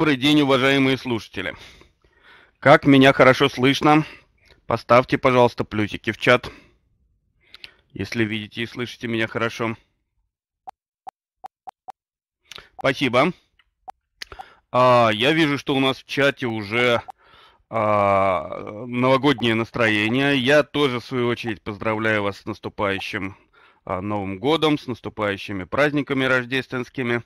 Добрый день, уважаемые слушатели. Как меня хорошо слышно? Поставьте, пожалуйста, плюсики в чат, если видите и слышите меня хорошо. Спасибо. А, я вижу, что у нас в чате уже а, новогоднее настроение. Я тоже, в свою очередь, поздравляю вас с наступающим а, Новым годом, с наступающими праздниками рождественскими.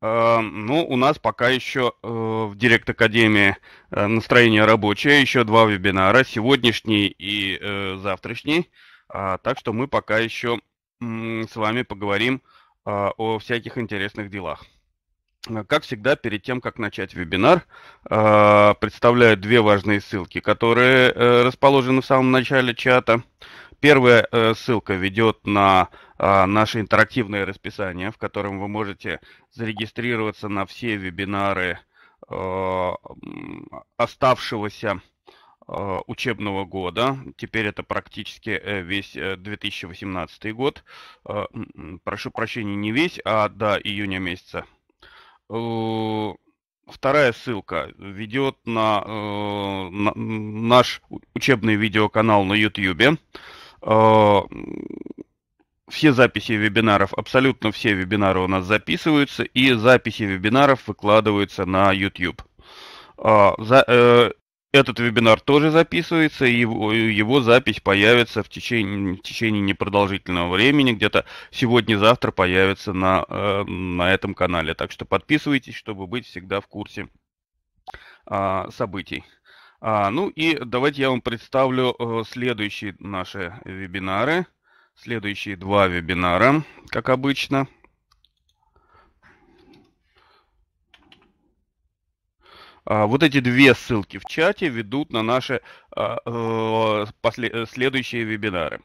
Э, ну, у нас пока еще э, в Директ Академии э, настроение рабочее, еще два вебинара, сегодняшний и завтрашний. А, так что мы пока еще с вами поговорим о всяких интересных делах. Как всегда, перед тем, как начать вебинар, представляю две важные ссылки, которые расположены в самом начале чата. Первая ссылка ведет на а, наше интерактивное расписание, в котором вы можете зарегистрироваться на все вебинары а, оставшегося а, учебного года. Теперь это практически э, весь 2018 э, год. Прошу прощения, не весь, а до июня месяца. Э, вторая ссылка ведет на, на наш учебный видеоканал на YouTube все записи вебинаров, абсолютно все вебинары у нас записываются, и записи вебинаров выкладываются на YouTube. А, э, этот вебинар тоже записывается, и его, его запись появится в течение, в течение непродолжительного времени, где-то сегодня-завтра появится на, э, на этом канале. Так что подписывайтесь, чтобы быть всегда в курсе а, событий. А, ну и давайте я вам представлю э, следующие наши вебинары. Следующие два вебинара, как обычно. А, вот эти две ссылки в чате ведут на наши а, э, послед, э, следующие вебинары.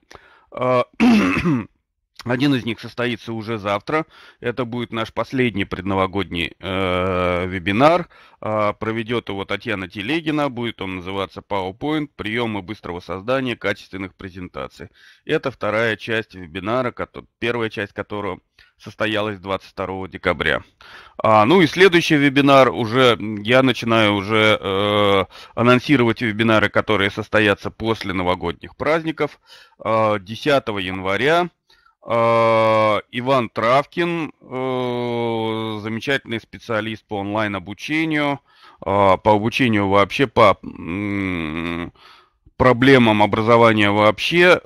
А, Один из них состоится уже завтра. Это будет наш последний предновогодний э, вебинар. Э, проведет его Татьяна Телегина. Будет он называться PowerPoint. Приемы быстрого создания качественных презентаций. Это вторая часть вебинара, первая часть которого состоялась 22 декабря. А, ну и следующий вебинар уже, я начинаю уже э, анонсировать вебинары, которые состоятся после новогодних праздников. Э, а, 10 января Э, Иван Травкин, э, замечательный специалист по онлайн-обучению, э, по обучению вообще, по проблемам образования вообще,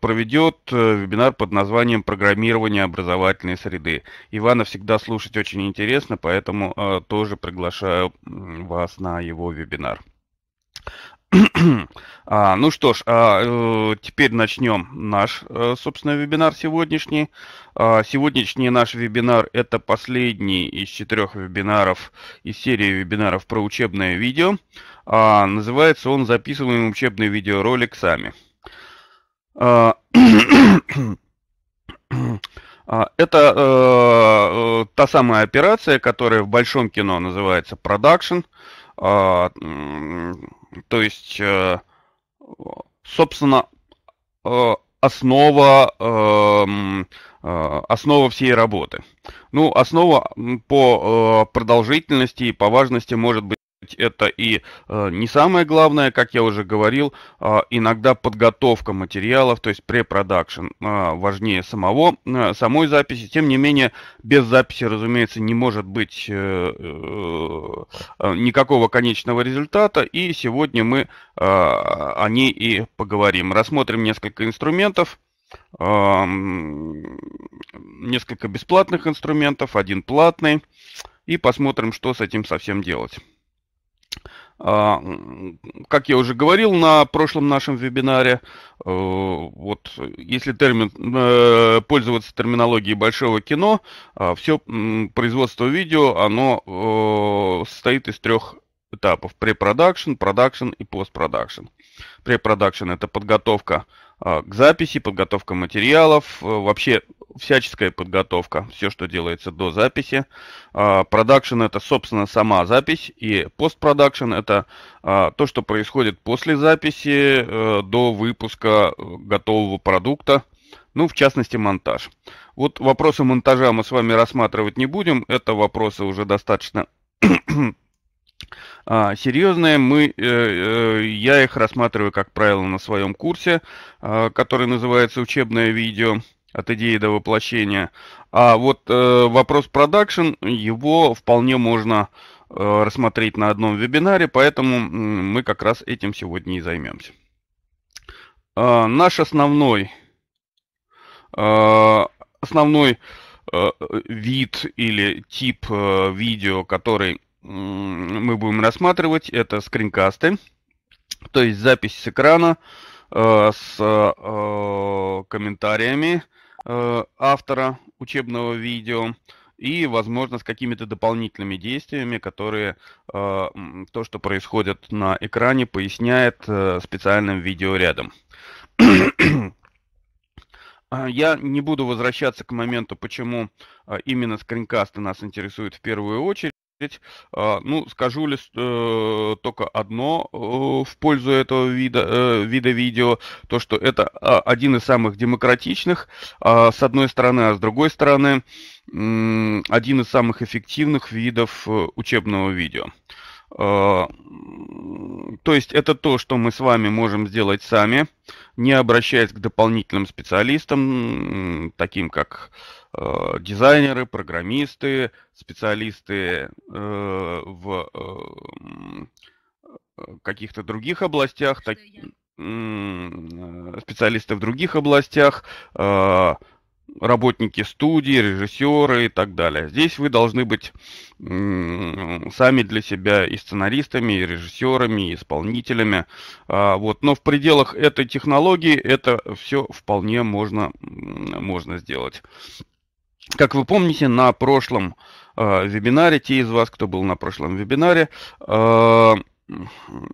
проведет вебинар под названием «Программирование образовательной среды». Ивана всегда слушать очень интересно, поэтому тоже приглашаю вас на его вебинар а, ну что ж, а, э, теперь начнем наш, э, собственно, вебинар сегодняшний. А, сегодняшний наш вебинар – это последний из четырех вебинаров из серии вебинаров про учебное видео. А, называется он «Записываем учебный видеоролик сами». А, а это э, э, та самая операция, которая в большом кино называется «Продакшн». А, то есть, э, собственно, э, основа, э, основа всей работы. Ну, основа по продолжительности и по важности может быть быть, это и э, не самое главное, как я уже говорил, э, иногда подготовка материалов, то есть препродакшн э, важнее самого, э, самой записи. Тем не менее, без записи, разумеется, не может быть э, э, э никакого конечного результата, и сегодня мы э, о ней и поговорим. Рассмотрим несколько инструментов несколько бесплатных инструментов, один платный, и посмотрим, что с этим совсем делать. А, как я уже говорил на прошлом нашем вебинаре, э, вот если термин, э, пользоваться терминологией большого кино, а, все производство видео, оно э, состоит из трех этапов. Препродакшн, продакшн и постпродакшн. Препродакшн – это подготовка а, к записи, подготовка материалов, вообще всяческая подготовка, все, что делается до записи. А, продакшн это, собственно, сама запись, и постпродакшн это а, то, что происходит после записи э, до выпуска э, готового продукта, ну, в частности, монтаж. Вот вопросы монтажа мы с вами рассматривать не будем, это вопросы уже достаточно а, серьезные. Мы, э, я их рассматриваю, как правило, на своем курсе, который называется «Учебное видео» от идеи до воплощения. А вот э, вопрос продакшн, его вполне можно э, рассмотреть на одном вебинаре, поэтому мы как раз этим сегодня и займемся. Э, наш основной, э, основной э, вид или тип э, видео, который э, мы будем рассматривать, это скринкасты, то есть запись с экрана, э, с э, комментариями Э, автора учебного видео и, возможно, с какими-то дополнительными действиями, которые э, то, что происходит на экране, поясняет э, специальным видеорядом. А, я не буду возвращаться к моменту, почему а, именно скринкасты нас интересуют в первую очередь. А, ну, скажу лишь э, только одно э, в пользу этого вида, э, вида видео, то, что это а, один из самых демократичных, а, с одной стороны, а с другой стороны, один из самых эффективных видов учебного видео. То есть это то, что мы с вами можем сделать сами, не обращаясь к дополнительным специалистам, таким как Э, дизайнеры, программисты, специалисты э, в э, каких-то других областях, так, специалисты в других областях, работники студии, режиссеры и так далее. Здесь вы должны быть сами для себя и сценаристами, и режиссерами, и исполнителями. А, вот. Но в пределах этой технологии это все вполне можно, можно сделать. Как вы помните, на прошлом э, вебинаре, те из вас, кто был на прошлом вебинаре, э,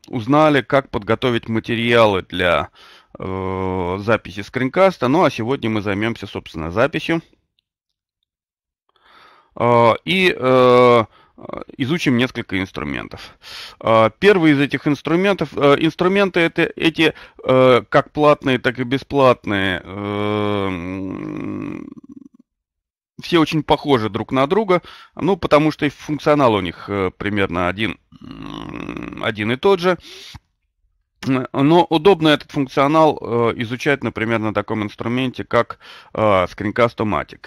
узнали, как подготовить материалы для э, записи скринкаста. Ну а сегодня мы займемся, собственно, записью. Э, и э, изучим несколько инструментов. Э, первый из этих инструментов, э, инструменты это эти э, как платные, так и бесплатные все очень похожи друг на друга, ну, потому что и функционал у них э, примерно один, один и тот же но удобно этот функционал э, изучать, например, на таком инструменте, как э, Screencast-O-Matic.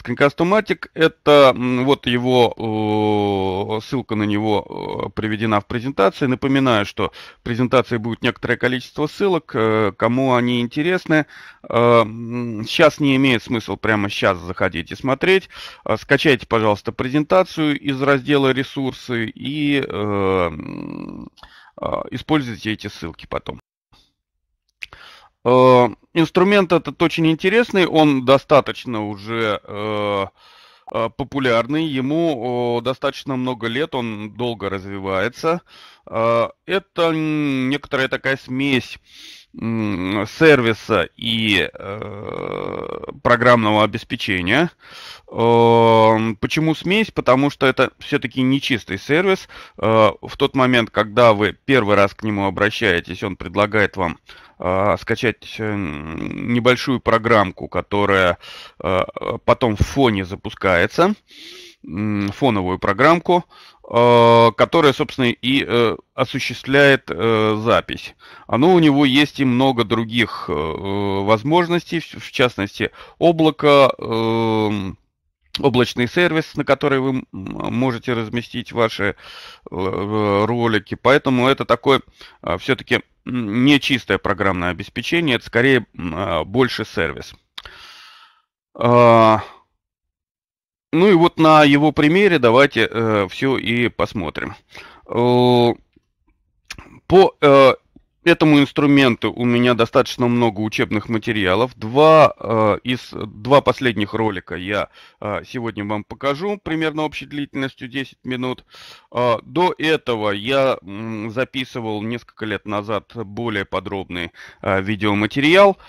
Screencast-O-Matic – это вот его, э, ссылка на него э, приведена в презентации. Напоминаю, что в презентации будет некоторое количество ссылок, кому они интересны. Сейчас не имеет смысла прямо сейчас заходить и смотреть. Скачайте, пожалуйста, презентацию из раздела «Ресурсы» и а, Используйте эти ссылки потом. Э, инструмент этот очень интересный, он достаточно уже э, а, популярный, ему достаточно много лет, он долго развивается. А, это некоторая такая смесь сервиса и э, программного обеспечения. Э, почему смесь? Потому что это все-таки нечистый сервис. Э, в тот момент, когда вы первый раз к нему обращаетесь, он предлагает вам э, скачать э, небольшую программку, которая э, потом в фоне запускается. Э, фоновую программку, э, которая, собственно, и э, осуществляет э, запись. Оно у него есть и много других возможностей, в частности, облако, эм, облачный сервис, на который вы можете разместить ваши ролики. Поэтому это такое все-таки не чистое программное обеспечение, это скорее больше сервис. А, ну и вот на его примере давайте э, все и посмотрим. Э, по э, этому инструменту у меня достаточно много учебных материалов. Два э, из два последних ролика я э, сегодня вам покажу, примерно общей длительностью 10 минут. Э, до этого я записывал несколько лет назад более подробный э, видеоматериал. Э,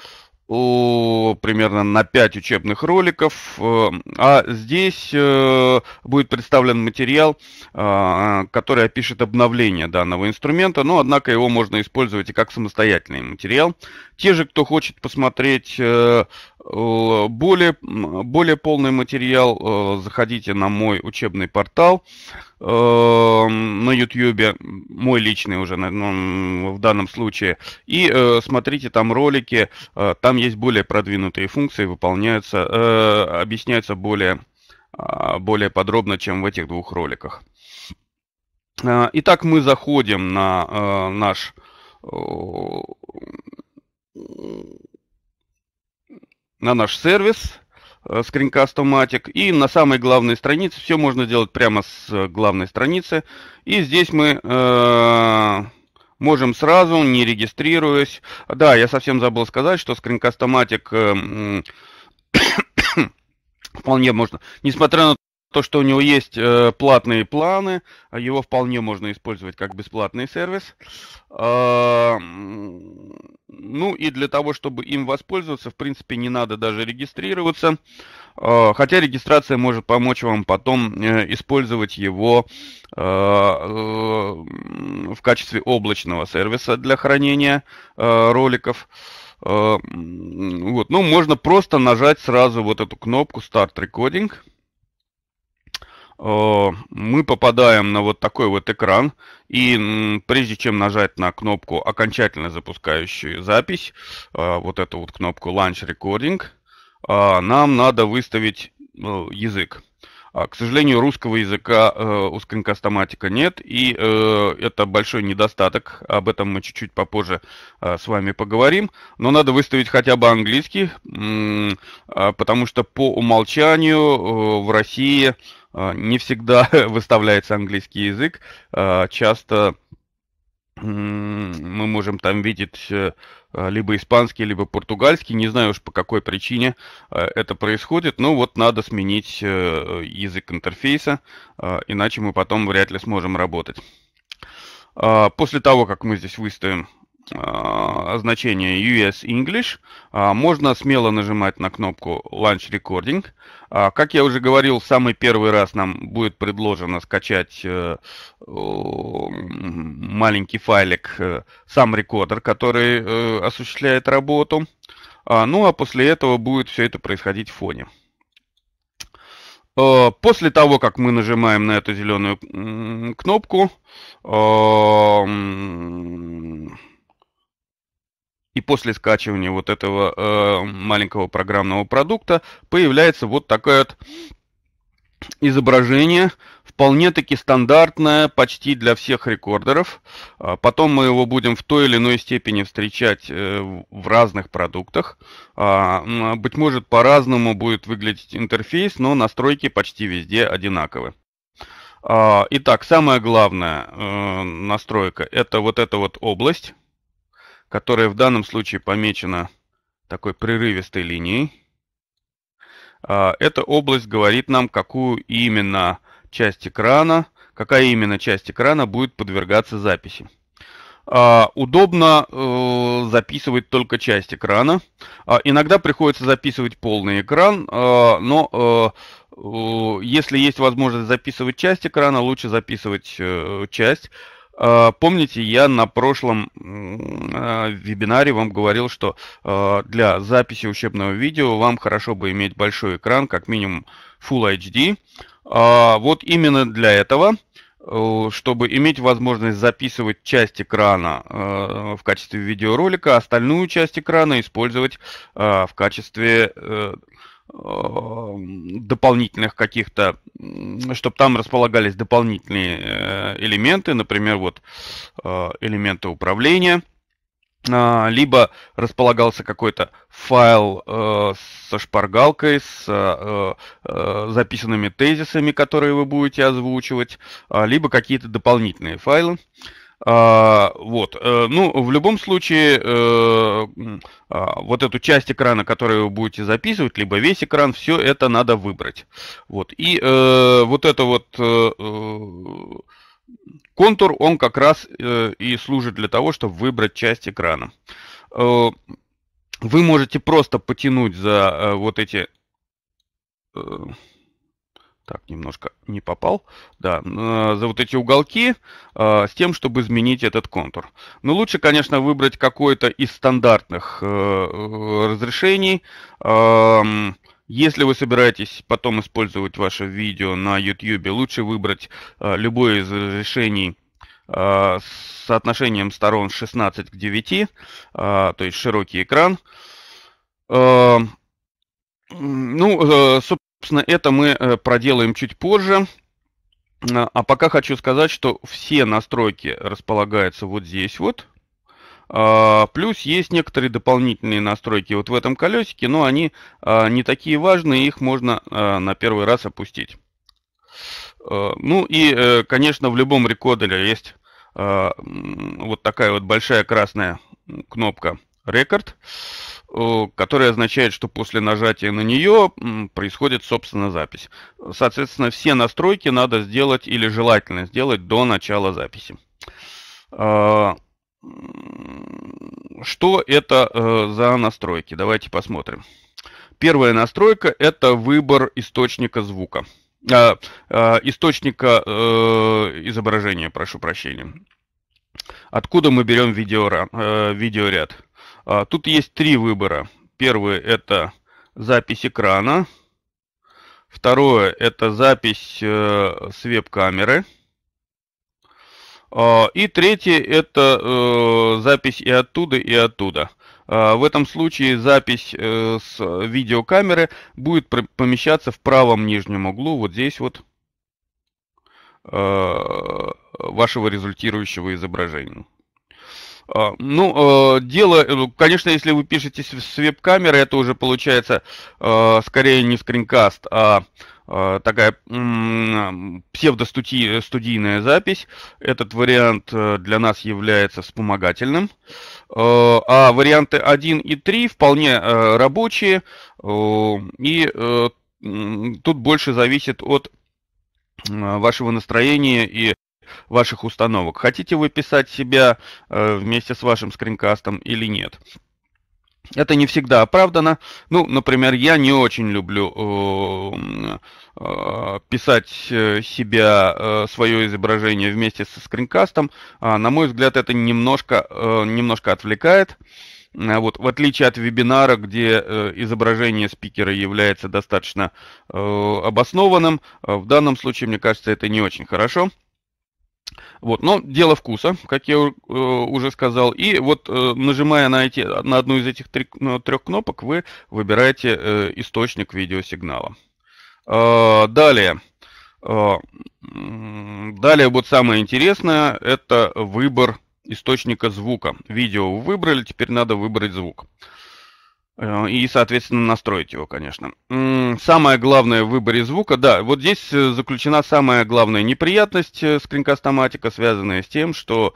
примерно на 5 учебных роликов. Э, а здесь э, будет представлен материал, э, который опишет обновление данного инструмента, но, ну, однако, его можно использовать и как самостоятельный материал. Те же, кто хочет посмотреть более, более полный материал э, заходите на мой учебный портал э, на YouTube, мой личный уже ну, в данном случае, и э, смотрите там ролики, там есть более продвинутые функции, выполняются, объясняются более, а, более подробно, чем в этих двух роликах. итак, мы заходим на наш на наш сервис э, скринкастоматик И на самой главной странице все можно делать прямо с э, главной страницы. И здесь мы э, можем сразу, не регистрируясь. Да, я совсем забыл сказать, что скринкастоматик э, эм, вполне можно, несмотря на то, что у него есть э, платные планы, а его вполне можно использовать как бесплатный сервис. Э, ну и для того, чтобы им воспользоваться, в принципе, не надо даже регистрироваться. Э, хотя регистрация может помочь вам потом э, использовать его э, э, в качестве облачного сервиса для хранения э, роликов. Э, вот, ну, можно просто нажать сразу вот эту кнопку Start Recording. Э, мы попадаем на вот такой вот экран, и прежде чем нажать на кнопку, окончательно запускающую запись, э, вот эту вот кнопку Launch Recording, э, нам надо выставить язык. А, к сожалению, русского языка э, у скринкастоматика нет, и э, это большой недостаток. Об этом мы чуть-чуть попозже э, с вами поговорим. Но надо выставить хотя бы английский, а, потому что по умолчанию в России не всегда выставляется английский язык. Часто мы можем там видеть э, либо испанский, либо португальский. Не знаю уж по какой причине э, это происходит, но вот надо сменить э, язык интерфейса, иначе мы потом вряд ли сможем работать. А, после того, как мы здесь выставим а, значение US English, а, можно смело нажимать на кнопку Launch Recording. А, как я уже говорил, самый первый раз нам будет предложено скачать э, маленький файлик, э, сам рекордер, который э, осуществляет работу. Ну а после этого будет все это происходить в фоне. После того, как мы нажимаем на эту зеленую кнопку, и после скачивания вот этого э, маленького программного продукта появляется вот такое вот изображение, вполне-таки стандартное почти для всех рекордеров. А потом мы его будем в той или иной степени встречать э, в разных продуктах. А, быть может, по-разному будет выглядеть интерфейс, но настройки почти везде одинаковы. А, итак, самая главная э, настройка – это вот эта вот область – которая в данном случае помечена такой прерывистой линией. А, эта область говорит нам, какую именно часть экрана, какая именно часть экрана будет подвергаться записи. А, удобно э, записывать только часть экрана. А, иногда приходится записывать полный экран, но э, э, если есть возможность записывать часть экрана, лучше записывать часть. А, помните, я на прошлом а, вебинаре вам говорил, что а, для записи учебного видео вам хорошо бы иметь большой экран, как минимум Full HD. Вот именно для этого, э, чтобы иметь возможность записывать часть экрана э, в качестве видеоролика, остальную часть экрана использовать э, в качестве Эм, дополнительных каких-то, чтобы там располагались дополнительные э, элементы, например, вот э, элементы управления, а, либо располагался какой-то файл э, со шпаргалкой, с записанными тезисами, которые вы будете озвучивать, а, либо какие-то дополнительные файлы. А, вот. Э, ну, в любом случае, э, а, вот эту часть экрана, которую вы будете записывать, либо весь экран, все это надо выбрать. Вот. И э, вот это вот контур, он как раз и служит для того, чтобы выбрать часть экрана. Вы можете просто потянуть за вот эти так, немножко не попал. Да, э, за вот эти уголки э, с тем, чтобы изменить этот контур. Но лучше, конечно, выбрать какое-то из стандартных э, разрешений. Эм, если вы собираетесь потом использовать ваше видео на YouTube, лучше выбрать любое из разрешений с соотношением сторон 16 к 9, то есть широкий экран. Эм, ну, собственно, Собственно, это мы э, проделаем чуть позже. Э, а пока хочу сказать, что все настройки располагаются вот здесь вот. А, плюс есть некоторые дополнительные настройки вот в этом колесике, но они э, не такие важные, их можно на первый раз опустить. Ну и, конечно, в любом рекодере есть вот такая вот большая красная кнопка «Рекорд». Э, которая означает, что после нажатия на нее происходит, собственно, запись. Соответственно, все настройки надо сделать или желательно сделать до начала записи. А, что это э, за настройки? Давайте посмотрим. Первая настройка – это выбор источника звука. А, а, источника э, изображения, прошу прощения. Откуда мы берем видеоряд? А, тут есть три выбора. Первый – это запись экрана. Второе – это запись э, с веб-камеры. А, и третье – это э, запись и оттуда, и оттуда. А, в этом случае запись э, с видеокамеры будет помещаться в правом нижнем углу, вот здесь вот, вашего результирующего изображения. А, ну, э, дело, э, конечно, если вы пишетесь с веб-камеры, это уже получается э, скорее не скринкаст, а такая псевдостудийная запись. Этот вариант для нас является вспомогательным. А варианты 1 и 3 вполне рабочие, и тут больше зависит от вашего настроения и ваших установок. Хотите вы писать себя э, вместе с вашим скринкастом или нет. Это не всегда оправдано. Ну, например, я не очень люблю э, э, писать э, себя, свое изображение вместе со скринкастом. А, на мой взгляд, это немножко, немножко отвлекает. А вот, в отличие от вебинара, где изображение спикера является достаточно обоснованным, в данном случае, мне кажется, это не очень хорошо. Вот, но дело вкуса, как я э, уже сказал. И вот э, нажимая на, эти, на одну из этих трех ну, кнопок, вы выбираете э, источник видеосигнала. Э, далее. Э, далее вот самое интересное, это выбор источника звука. Видео выбрали, теперь надо выбрать звук. Э, Э, и, соответственно, настроить его, конечно. Самое главное в выборе звука, да, вот здесь э, заключена самая главная неприятность э, скринкастоматика, связанная с тем, что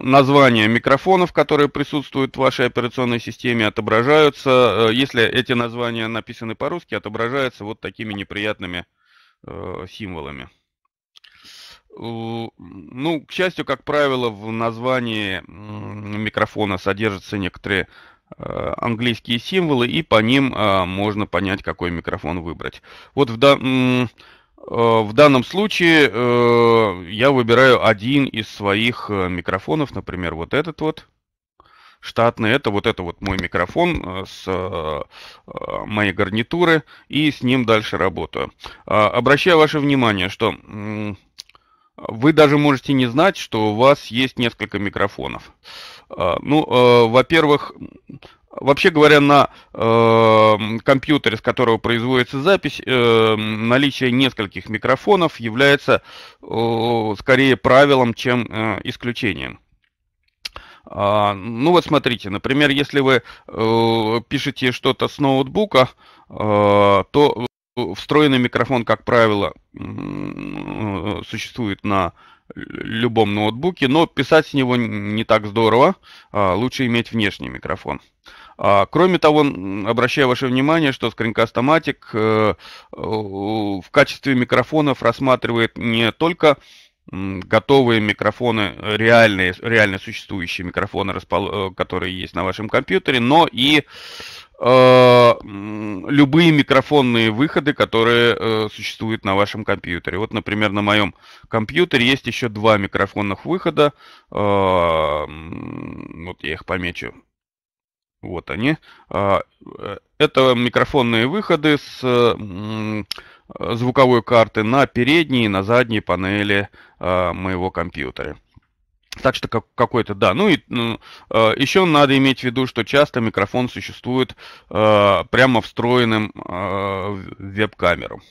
названия микрофонов, которые присутствуют в вашей операционной системе, отображаются, если эти названия написаны по-русски, отображаются вот такими неприятными символами. Ну, к счастью, как правило, в названии микрофона содержатся некоторые Э, английские символы, и по ним э, можно понять, какой микрофон выбрать. Вот в, да, э, в данном случае я выбираю один из своих микрофонов, например, вот этот вот штатный. Это вот это вот мой микрофон с моей гарнитуры, и с ним дальше работаю. А, обращаю ваше внимание, что вы даже можете не знать, что у вас есть несколько микрофонов. А, ну, э, во-первых, Вообще говоря, на э, компьютере, с которого производится запись, э, наличие нескольких микрофонов является скорее правилом, чем исключением. А, ну вот смотрите, например, если вы пишете что-то с ноутбука, то Встроенный микрофон, как правило, э, существует на любом ноутбуке, но писать с него не так здорово, а лучше иметь внешний микрофон. А кроме того, обращаю ваше внимание, что screencast o э, в качестве микрофонов рассматривает не только готовые микрофоны, реальные, реально существующие микрофоны, э, которые есть на вашем компьютере, но и Э, любые микрофонные выходы, которые э, существуют на вашем компьютере. Вот, например, на моем компьютере есть еще два микрофонных выхода. Э, вот я их помечу. Вот они. Э, э это микрофонные выходы с э, звуковой карты на передней и на задней панели э, моего компьютера. Так что как, какой-то, да. Ну и ну, э, еще надо иметь в виду, что часто микрофон существует э, прямо встроенным э, веб-камеру.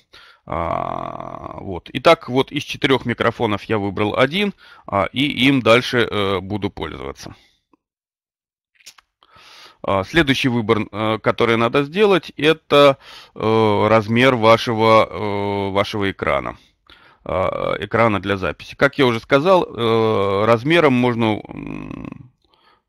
А, вот. Итак, вот из четырех микрофонов я выбрал один, а, и им дальше э, буду пользоваться. А, следующий выбор, э, который надо сделать, это э, размер вашего, э, вашего экрана. Э, экрана для записи. Как я уже сказал, э, размером можно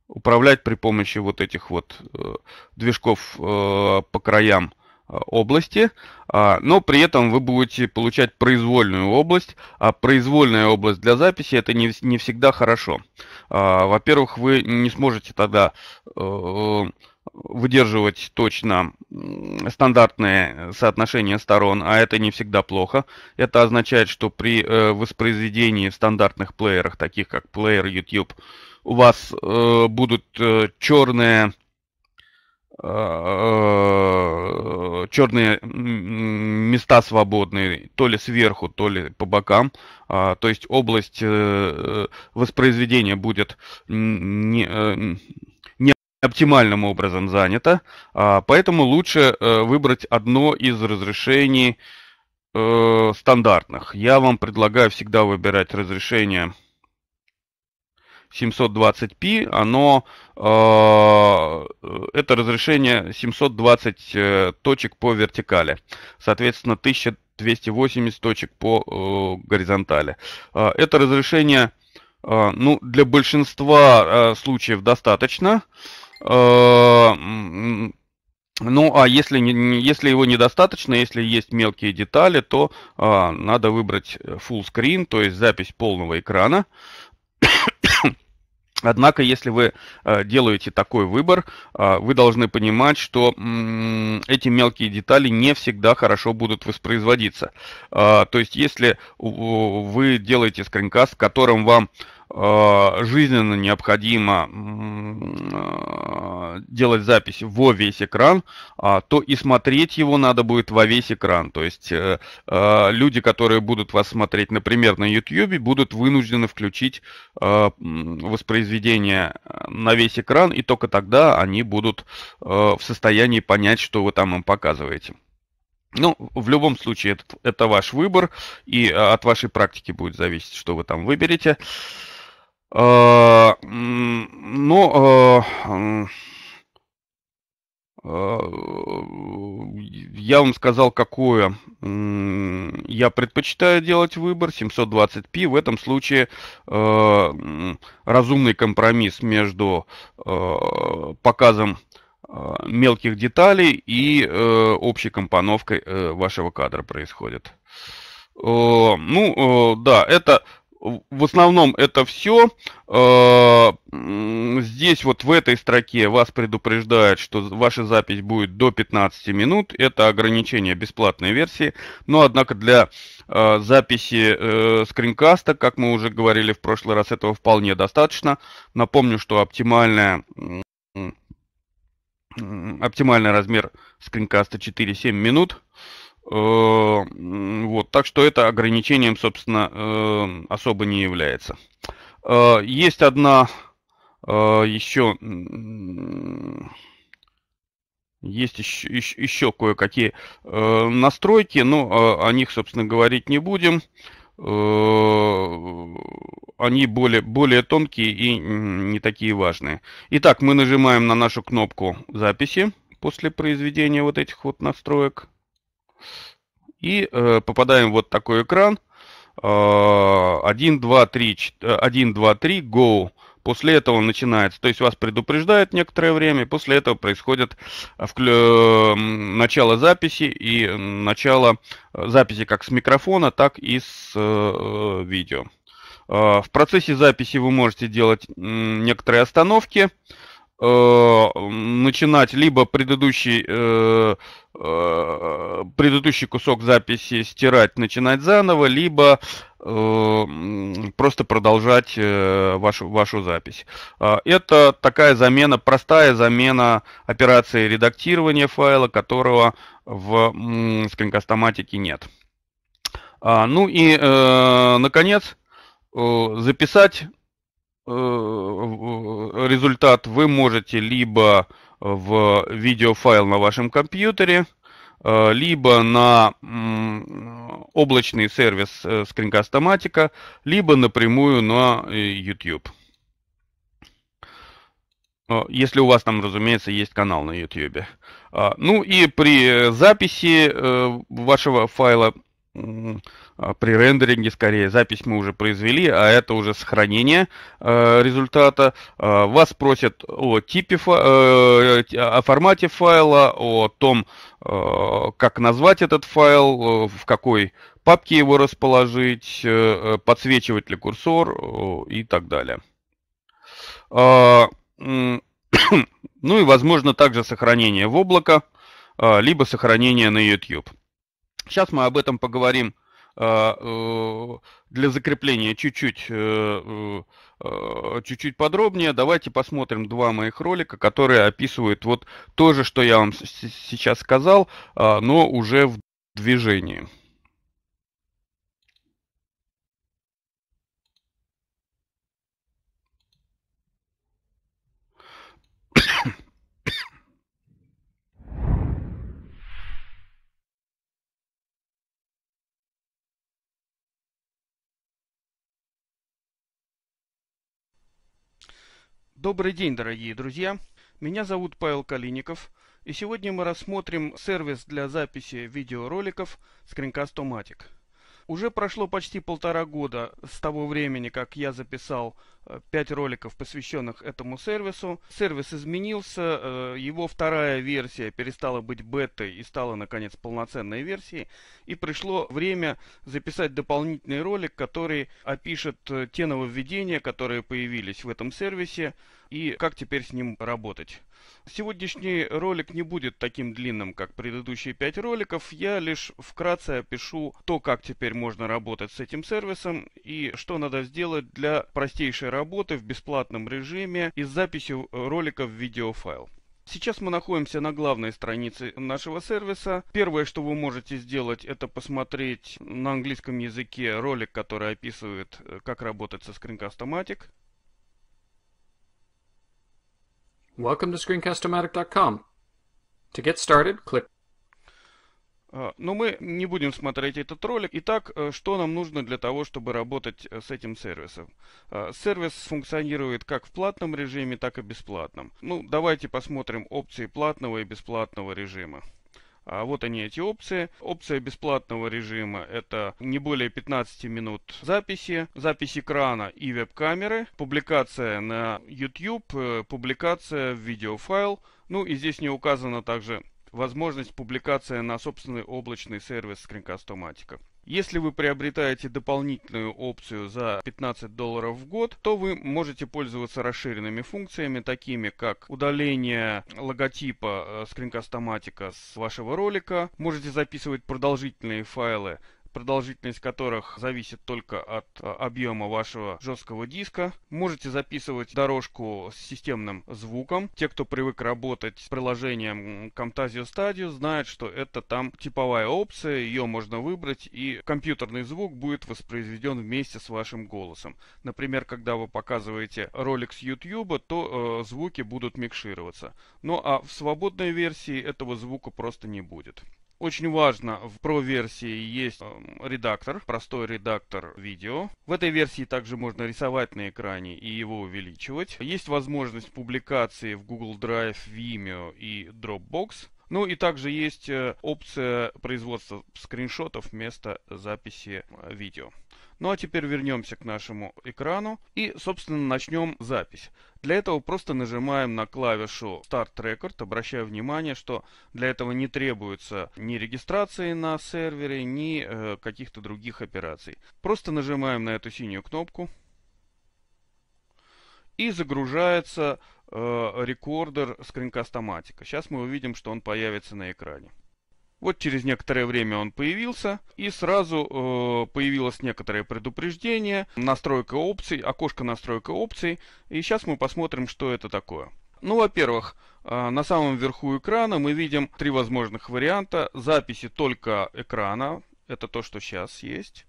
управлять при помощи вот этих вот э, движков по краям области, а, но при этом вы будете получать произвольную область, а произвольная область для записи это не, не всегда хорошо. А, во-первых, вы не сможете тогда выдерживать точно стандартные э, соотношения сторон, а это не всегда плохо. Это означает, что при э, воспроизведении в стандартных плеерах, таких как плеер YouTube, у вас э, будут черные черные места свободные, то ли сверху, то ли по бокам. А, то есть область воспроизведения будет не, оптимальным образом занято, а, поэтому лучше э, выбрать одно из разрешений э, стандартных. Я вам предлагаю всегда выбирать разрешение 720p, оно а, э, это разрешение 720 точек по вертикали, соответственно 1280 точек по горизонтали. А, это разрешение, ну для большинства случаев достаточно. Э, ну, а если, если его недостаточно, если есть мелкие детали, то а, надо выбрать э, full screen, то есть запись полного экрана. Однако, если вы а, делаете такой выбор, а, вы должны понимать, что м, эти мелкие детали не всегда хорошо будут воспроизводиться. А, то есть, если вы делаете скринкаст, в котором вам Э, жизненно необходимо э, делать запись во весь экран, а то и смотреть его надо будет во весь экран. То есть э, люди, которые будут вас смотреть, например, на YouTube, будут вынуждены включить воспроизведение на весь экран, и только тогда они будут в состоянии понять, что вы там им показываете. Ну, в любом случае, это, это ваш выбор, и от вашей практики будет зависеть, что вы там выберете. Uh, Э, Но ну, э, э, я вам сказал, какое я предпочитаю делать выбор. 720p в этом случае разумный компромисс между показом мелких деталей и общей компоновкой вашего кадра происходит. Ну, да, это в основном это все. Э, здесь вот в этой строке вас предупреждают, что ваша запись будет до 15 минут. Это ограничение бесплатной версии. Но, однако, для э, записи э, скринкаста, как мы уже говорили в прошлый раз, этого вполне достаточно. Напомню, что оптимальная оптимальный размер скринкаста 4-7 минут. Э, вот, так что это ограничением, собственно, э, особо не является. Э, есть одна еще... Есть еще, еще, еще кое-какие настройки, но о них, собственно, говорить не будем. они более, более тонкие и не такие важные. Итак, мы нажимаем на нашу кнопку записи после произведения вот этих вот настроек. И э, попадаем вот такой экран. Э, 1, 2, 3, 1, 2, 3, go. После этого начинается, то есть вас предупреждает некоторое время, после этого происходит вклю... Э, начало записи и э, начало э, записи как с микрофона, так и с э, видео. В процессе записи вы можете делать некоторые остановки, начинать либо предыдущий Э, предыдущий кусок записи стирать, начинать заново, либо э, просто продолжать э, вашу, вашу запись. Э, это такая замена, простая замена операции редактирования файла, которого в э, скринкастоматике нет. А, ну и, э, наконец, э, записать э, э, результат вы можете либо э, в видеофайл на вашем компьютере, э, либо на облачный сервис Скринкастоматика, э, либо напрямую на э, YouTube. Если у вас там, разумеется, есть канал на YouTube. Ну и при записи вашего файла Э, при рендеринге скорее. Запись мы уже произвели, а это уже сохранение э, результата. Э, вас просят о типе, э, о формате файла, о том, э, как назвать этот файл, э, в какой папке его расположить, э, э подсвечивать ли курсор э, и так далее. Э, э, ну и, возможно, также сохранение в облако, э, либо сохранение на YouTube. Сейчас мы об этом поговорим а, э, для закрепления чуть-чуть э, э, а, чуть-чуть подробнее. Давайте посмотрим два моих ролика, которые описывают вот то же, что я вам сейчас сказал, а, но уже в движении. Добрый день, дорогие друзья! Меня зовут Павел Калиников, и сегодня мы рассмотрим сервис для записи видеороликов Screencast-O-Matic. Уже прошло почти полтора года с того времени, как я записал э, пять роликов, посвященных этому сервису. Сервис изменился, э, его вторая версия перестала быть бетой и стала, наконец, полноценной версией. И пришло время записать дополнительный ролик, который опишет э, те нововведения, которые появились в этом сервисе, и как теперь с ним работать. Сегодняшний ролик не будет таким длинным, как предыдущие 5 роликов. Я лишь вкратце опишу то, как теперь можно работать с этим сервисом и что надо сделать для простейшей работы в бесплатном режиме и с записью ролика в видеофайл. Сейчас мы находимся на главной странице нашего сервиса. Первое, что вы можете сделать, это посмотреть на английском языке ролик, который описывает, э, как работать со скринкастоматик. Welcome to Screencast-O-Matic.com. To get started, click а, но ну, мы не будем смотреть этот ролик. Итак, э, что нам нужно для того, чтобы работать э, с этим сервисом? А, сервис функционирует как в платном режиме, так и бесплатном. Ну, давайте посмотрим опции платного и бесплатного режима. А вот они эти опции. Опция бесплатного режима – это не более 15 минут записи, запись экрана и веб-камеры, публикация на YouTube, э, публикация в видеофайл. Ну и здесь не указано также возможность публикации на собственный облачный сервис Screencast-O-Matic. Если вы приобретаете дополнительную опцию за 15 долларов в год, то вы можете пользоваться расширенными функциями, такими как удаление логотипа э, скринкастоматика с вашего ролика, можете записывать продолжительные файлы продолжительность которых зависит только от а, объема вашего жесткого диска. Можете записывать дорожку с системным звуком. Те, кто привык работать с приложением Camtasia Studio, знают, что это там типовая опция, ее можно выбрать, и компьютерный звук будет воспроизведен вместе с вашим голосом. Например, когда вы показываете ролик с YouTube, то э, звуки будут микшироваться. Ну а в свободной версии этого звука просто не будет. Очень важно, в Pro-версии есть э, редактор, простой редактор видео. В этой версии также можно рисовать на экране и его увеличивать. Есть возможность публикации в Google Drive, Vimeo и Dropbox. Ну и также есть э, опция производства скриншотов вместо записи э, видео. Ну а теперь вернемся к нашему экрану и, собственно, начнем запись. Для этого просто нажимаем на клавишу Start Record, обращая внимание, что для этого не требуется ни регистрации на сервере, ни э, каких-то других операций. Просто нажимаем на эту синюю кнопку и загружается э, рекордер скринкастоматика. Сейчас мы увидим, что он появится на экране. Вот через некоторое время он появился, и сразу э, появилось некоторое предупреждение, настройка опций, окошко настройка опций, и сейчас мы посмотрим, что это такое. Ну, во-первых, э, на самом верху экрана мы видим три возможных варианта. Записи только экрана, это то, что сейчас есть.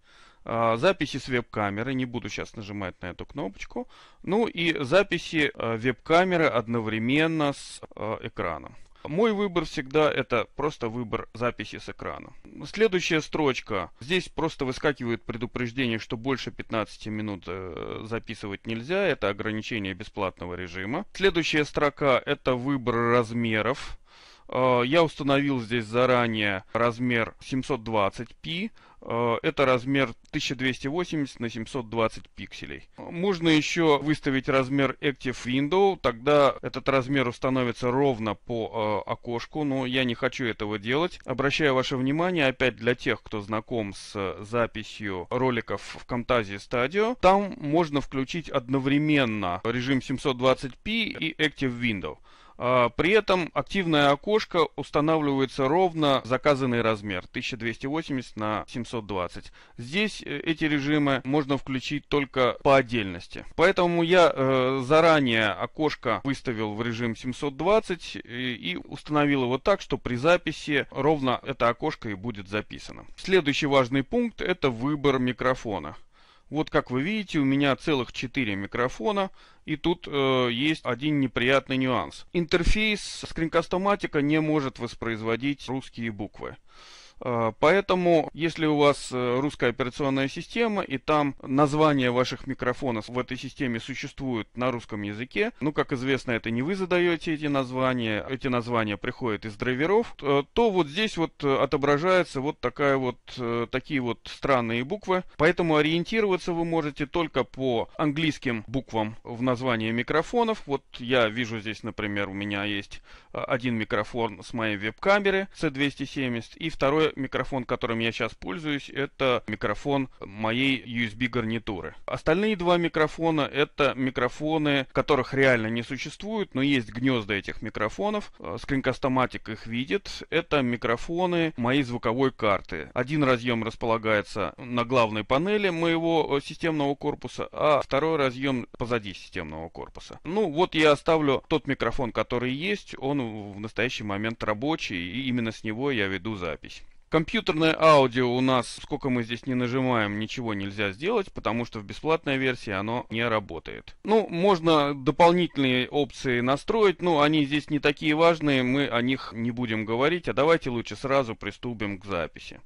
Э, записи с веб-камеры, не буду сейчас нажимать на эту кнопочку. Ну и записи э, веб-камеры одновременно с э, экраном. Мой выбор всегда это просто выбор записи с экрана. Следующая строчка. Здесь просто выскакивает предупреждение, что больше 15 минут э, записывать нельзя. Это ограничение бесплатного режима. Следующая строка это выбор размеров. Э, я установил здесь заранее размер 720p, Э, это размер 1280 на 720 пикселей. Можно еще выставить размер Active Window, тогда этот размер установится ровно по э, окошку, но я не хочу этого делать. Обращаю ваше внимание, опять для тех, кто знаком с э, записью роликов в Camtasia Studio, там можно включить одновременно режим 720p и Active Window. А, при этом активное окошко устанавливается ровно заказанный размер 1280 на 720. Здесь э, эти режимы можно включить только по отдельности. Поэтому я э, заранее окошко выставил в режим 720 э, и установил его так, что при записи ровно это окошко и будет записано. Следующий важный пункт это выбор микрофона. Вот как вы видите, у меня целых 4 микрофона, и тут э, есть один неприятный нюанс. Интерфейс скринкастоматика не может воспроизводить русские буквы. А, поэтому, если у вас э, русская операционная система, и там название ваших микрофонов в этой системе существует на русском языке, ну, как известно, это не вы задаете эти названия, эти названия приходят из драйверов, э, то вот здесь вот э, отображается вот такая вот, такие вот странные буквы. Поэтому ориентироваться вы можете только по английским буквам в названии микрофонов. Вот я вижу здесь, например, у меня есть один микрофон с моей веб-камеры C270 и второй микрофон, которым я сейчас пользуюсь, это микрофон моей USB-гарнитуры. Остальные два микрофона это микрофоны, которых реально не существует, но есть гнезда этих микрофонов. Э, скринкастоматик их видит. Это микрофоны моей звуковой карты. Один разъем располагается на главной панели моего э, системного корпуса, а второй разъем позади системного корпуса. Ну вот я оставлю тот микрофон, который есть, он в настоящий момент рабочий, и именно с него я веду запись. Компьютерное аудио у нас, сколько мы здесь не нажимаем, ничего нельзя сделать, потому что в бесплатной версии оно не работает. Ну, можно дополнительные опции настроить, но они здесь не такие важные, мы о них не будем говорить, а давайте лучше сразу приступим к записи.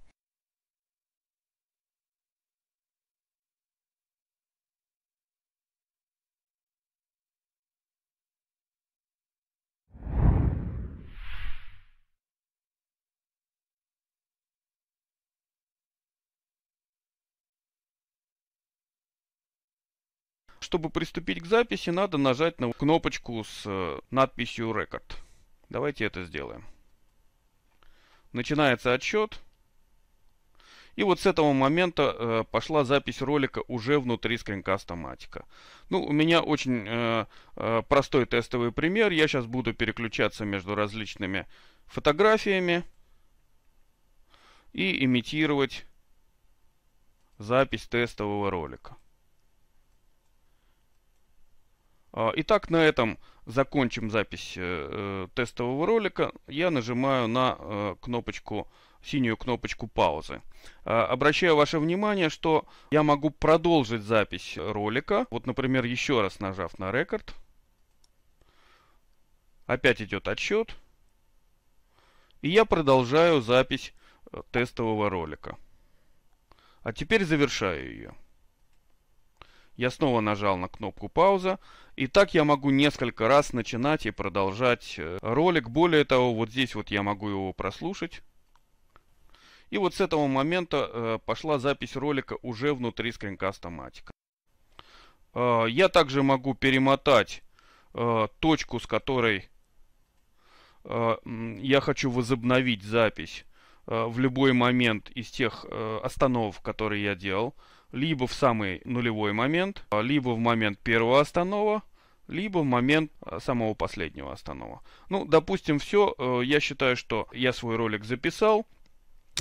Чтобы приступить к записи, надо нажать на кнопочку с э, надписью "Рекорд". Давайте это сделаем. Начинается отсчет. И вот с этого момента э, пошла запись ролика уже внутри скринкастоматика. Ну, у меня очень э, э, простой тестовый пример. Я сейчас буду переключаться между различными фотографиями и имитировать запись тестового ролика. А, итак, на этом закончим запись э, э, тестового ролика. Я нажимаю на э, кнопочку синюю кнопочку паузы. А, обращаю ваше внимание, что я могу продолжить запись ролика. Вот, например, еще раз нажав на рекорд. Опять идет отсчет. И я продолжаю запись тестового ролика. А теперь завершаю ее. Я снова нажал на кнопку пауза. И так я могу несколько раз начинать и продолжать э, ролик. Более того, вот здесь вот я могу его прослушать. И вот с этого момента э, пошла запись ролика уже внутри скринкаста Matic. Э, я также могу перемотать точку, с которой я хочу возобновить запись в любой момент из тех остановок, которые я делал либо в самый нулевой момент, а, либо в момент первого останова, либо в момент а, самого последнего останова. Ну, допустим, все. Э, я считаю, что я свой ролик записал.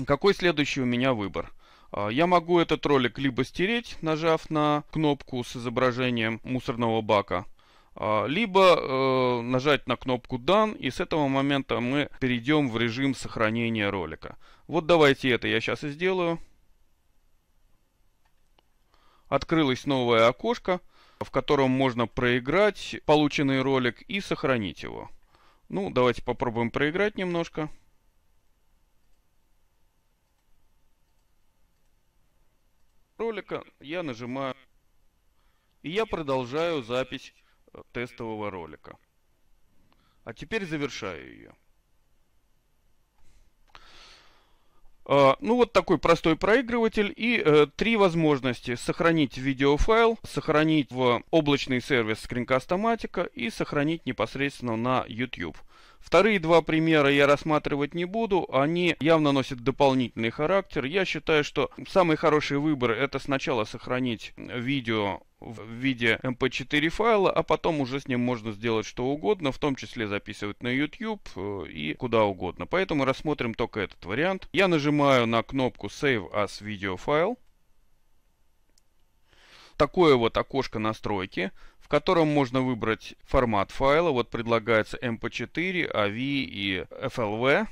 Какой следующий у меня выбор? А, я могу этот ролик либо стереть, нажав на кнопку с изображением мусорного бака, либо э, нажать на кнопку «Done», и с этого момента мы перейдем в режим сохранения ролика. Вот давайте это я сейчас и сделаю. Открылось новое окошко, в котором можно проиграть полученный ролик и сохранить его. Ну, давайте попробуем проиграть немножко. Ролика я нажимаю, и я продолжаю запись э, тестового ролика. А теперь завершаю ее. А, ну вот такой простой проигрыватель и э, три возможности. Сохранить видеофайл, сохранить в облачный сервис screencast и сохранить непосредственно на YouTube. Вторые два примера я рассматривать не буду, они явно носят дополнительный характер. Я считаю, что самый хороший выбор это сначала сохранить видео в виде mp4 эм файла, а потом уже с ним можно сделать что угодно, в том числе записывать на YouTube э, и куда угодно. Поэтому рассмотрим только этот вариант. Я нажимаю на кнопку Save as Video File. Такое вот окошко настройки, в котором можно выбрать формат файла. Вот предлагается mp4, эм AVI а и FLV.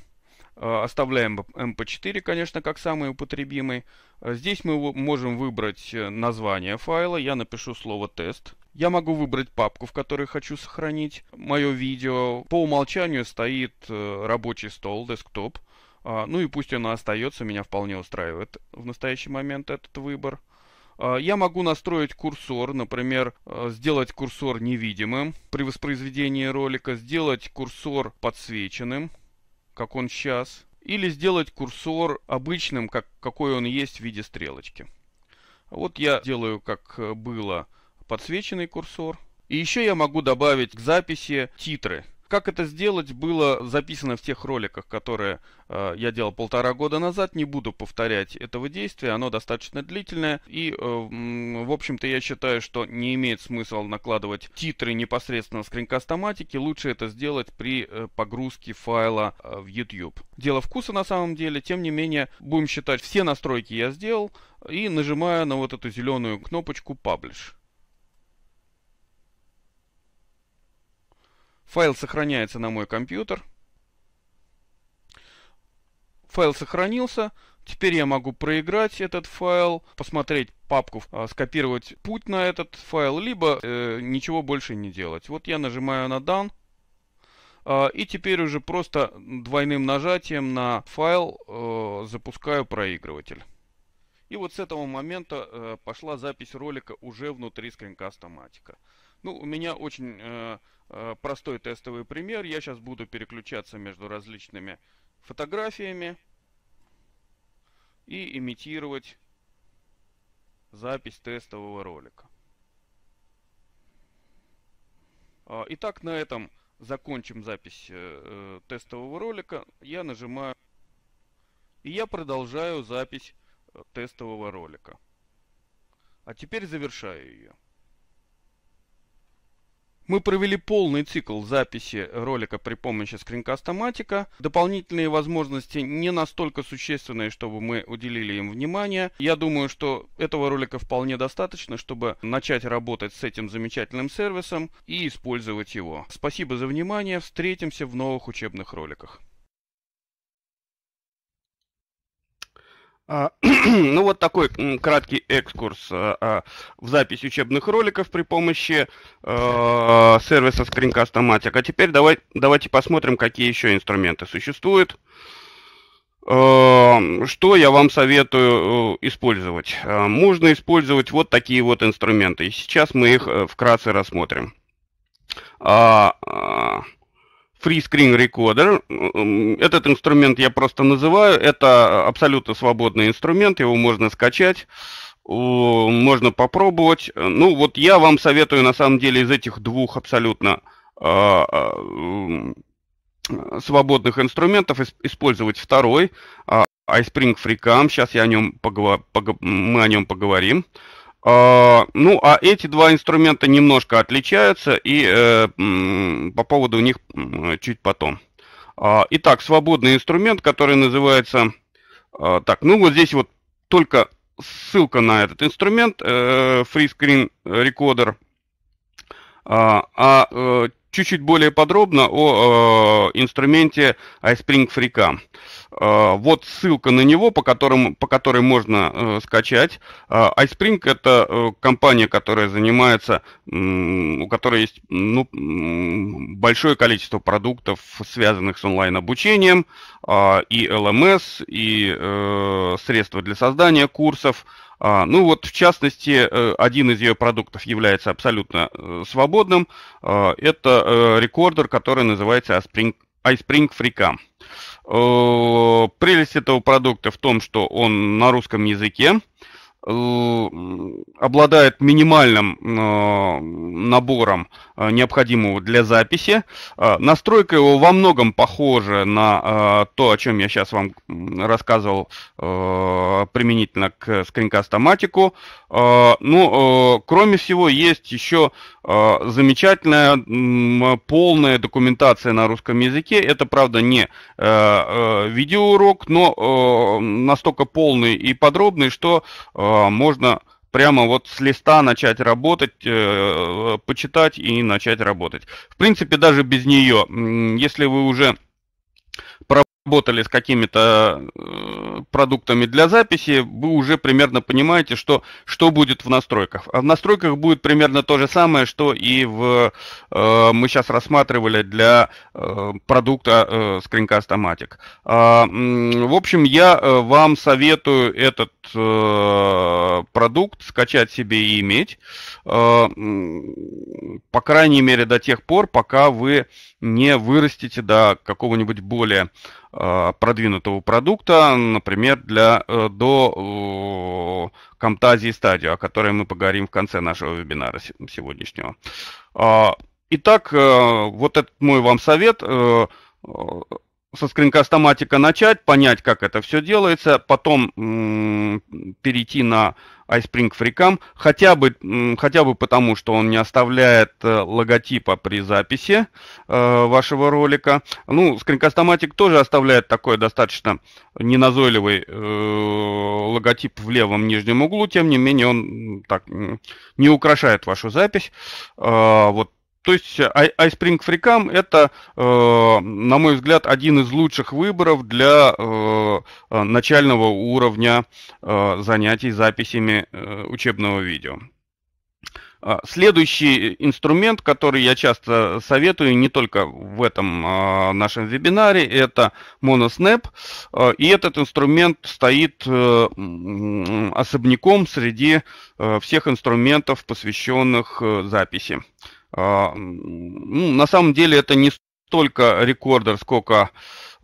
Э, оставляем mp4, эм конечно, как самый употребимый. Э, здесь мы можем выбрать э, название файла. Я напишу слово «тест». Я могу выбрать папку, в которой хочу сохранить мое видео. По умолчанию стоит рабочий стол, десктоп. А, ну и пусть она остается, меня вполне устраивает в настоящий момент этот выбор. А, я могу настроить курсор, например, сделать курсор невидимым при воспроизведении ролика, сделать курсор подсвеченным, как он сейчас, или сделать курсор обычным, как, какой он есть в виде стрелочки. Вот я делаю, как э, было, подсвеченный курсор. И еще я могу добавить к записи титры – как это сделать, было записано в тех роликах, которые э, я делал полтора года назад. Не буду повторять этого действия, оно достаточно длительное. И, э, в общем-то, я считаю, что не имеет смысла накладывать титры непосредственно с кринкастоматики. Лучше это сделать при э, погрузке файла э, в YouTube. Дело вкуса на самом деле, тем не менее, будем считать, все настройки я сделал. И нажимаю на вот эту зеленую кнопочку «Publish». Файл сохраняется на мой компьютер. Файл сохранился. Теперь я могу проиграть этот файл, посмотреть папку, а, скопировать путь на этот файл, либо э, ничего больше не делать. Вот я нажимаю на Done. Э, и теперь уже просто двойным нажатием на файл э, запускаю проигрыватель. И вот с этого момента э, пошла запись ролика уже внутри скринкаста Матика. Ну, у меня очень э, э простой тестовый пример. Я сейчас буду переключаться между различными фотографиями и имитировать запись тестового ролика. А, итак, на этом закончим запись э, э, тестового ролика. Я нажимаю и я продолжаю запись э, тестового ролика. А теперь завершаю ее. Мы провели полный цикл записи ролика при помощи скринкастоматика. Дополнительные возможности не настолько существенные, чтобы мы уделили им внимание. Я думаю, что этого ролика вполне достаточно, чтобы начать работать с этим замечательным сервисом и использовать его. Спасибо за внимание. Встретимся в новых учебных роликах. А, ну вот такой краткий экскурс а, а, в запись учебных роликов при помощи сервиса screencast matic А теперь давай, давайте посмотрим, какие еще инструменты существуют. Эм, что я вам советую э, использовать? Э, можно использовать вот такие вот инструменты. И сейчас мы их э, вкратце рассмотрим. Free Screen Recorder. Этот инструмент я просто называю. Это абсолютно свободный инструмент, его можно скачать, можно попробовать. Ну вот я вам советую на самом деле из этих двух абсолютно а, а, свободных инструментов использовать второй, а, iSpring FreeCam. Сейчас я о нем поговор... мы о нем поговорим. А, ну, а эти два инструмента немножко отличаются, и э, по поводу них чуть потом. А, итак, свободный инструмент, который называется... А, так, ну вот здесь вот только ссылка на этот инструмент, э, Free Screen Recorder. А э, чуть-чуть более подробно о инструменте iSpring FreeCam. Э, вот ссылка на него, по, которым, по которой можно э, скачать. Э, iSpring это э, компания, которая занимается, э, у которой есть ну, большое количество продуктов, связанных с онлайн-обучением, э, и LMS, и э, средства для создания курсов. Э, ну вот, в частности, э, один из ее продуктов является абсолютно свободным. Это рекордер, который называется iSpring, iSpring FreeCam. Э, прелесть этого продукта в том, что он на русском языке, э, обладает минимальным э, набором Э, необходимого для записи. Э, настройка его во многом похожа на э, то, о чем я сейчас вам рассказывал применительно к скринкастоматику. Ну, кроме всего, есть еще замечательная полная документация на русском языке. Это, правда, не видеоурок, но настолько полный и подробный, что можно прямо вот с листа начать работать, э, почитать и начать работать. В принципе, даже без нее, если вы уже работали с какими-то э, продуктами для записи, вы уже примерно понимаете, что, что будет в настройках. А в настройках будет примерно то же самое, что и в, э, мы сейчас рассматривали для э, продукта э, Screencast-O-Matic. Э, а, в общем, я э, вам советую этот э, продукт, скачать себе и иметь, э, по крайней мере до тех пор, пока вы не вырастете до какого-нибудь более э, продвинутого продукта, например, для, э, до э, Camtasia Stadio, о которой мы поговорим в конце нашего вебинара сегодняшнего. Э, итак, э, вот этот мой вам совет. Э, э со скринкастоматика начать, понять, как это все делается, потом перейти на iSpring FreeCam, хотя бы, хотя бы потому, что он не оставляет э, логотипа при записи э, вашего ролика. Ну, скринкастоматик тоже оставляет такой достаточно неназойливый э, логотип в левом нижнем углу, тем не менее он так не украшает вашу запись. Э, вот то есть э, iSpring FreeCam это, э, на мой взгляд, один из лучших выборов для э, начального уровня занятий записями учебного видео. А, следующий инструмент, который я часто советую, не только в этом а, нашем вебинаре, это Monosnap. А, и этот инструмент стоит особняком среди всех инструментов, посвященных записи. А, ну, на самом деле это не столько рекордер, сколько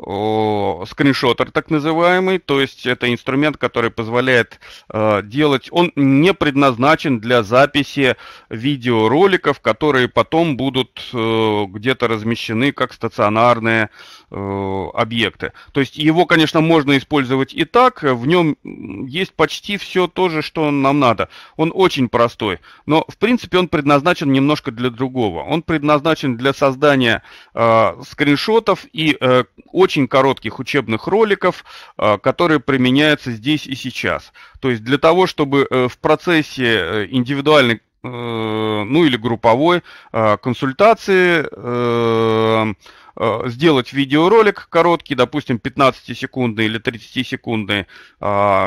скриншотер так называемый, то есть это инструмент, который позволяет э, делать, он не предназначен для записи видеороликов, которые потом будут э, где-то размещены как стационарные э, объекты. То есть его, конечно, можно использовать и так, в нем есть почти все то же, что нам надо. Он очень простой, но в принципе он предназначен немножко для другого. Он предназначен для создания э, скриншотов и э, очень очень коротких учебных роликов, э, которые применяются здесь и сейчас. То есть для того, чтобы э, в процессе э, индивидуальной ну или групповой консультации сделать видеоролик короткий, допустим, 15-секундный или 30-секундный,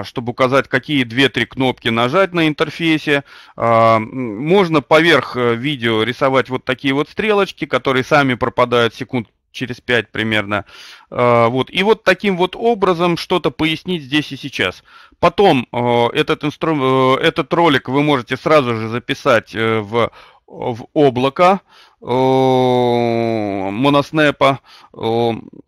чтобы указать, какие 2-3 кнопки нажать на интерфейсе. Можно поверх видео рисовать вот такие вот стрелочки, которые сами пропадают секунд через 5 примерно. А, вот. И вот таким вот образом что-то пояснить здесь и сейчас. Потом э, этот, инстру... Э, этот ролик вы можете сразу же записать э, в, в облако Monosnap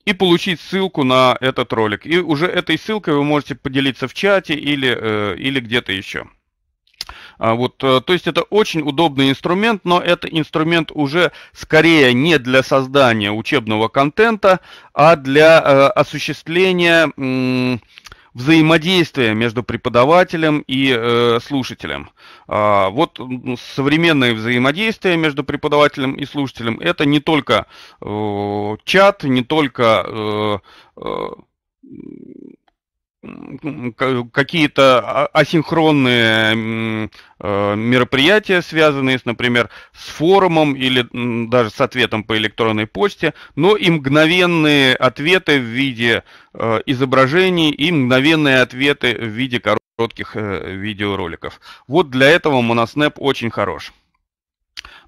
и получить ссылку на этот ролик. И уже этой ссылкой вы можете поделиться в чате или, или где-то еще. А, вот, э, то есть это очень удобный инструмент, но это инструмент уже скорее не для создания учебного контента, а для э, осуществления э, взаимодействия между преподавателем и э, слушателем. А, вот современное взаимодействие между преподавателем и слушателем это не только э, чат, не только э, э, какие-то а, асинхронные э, мероприятия, связанные, с, например, с форумом или даже с ответом по электронной почте, но и мгновенные ответы в виде э, изображений и мгновенные ответы в виде коротких э, видеороликов. Вот для этого Monosnap очень хорош.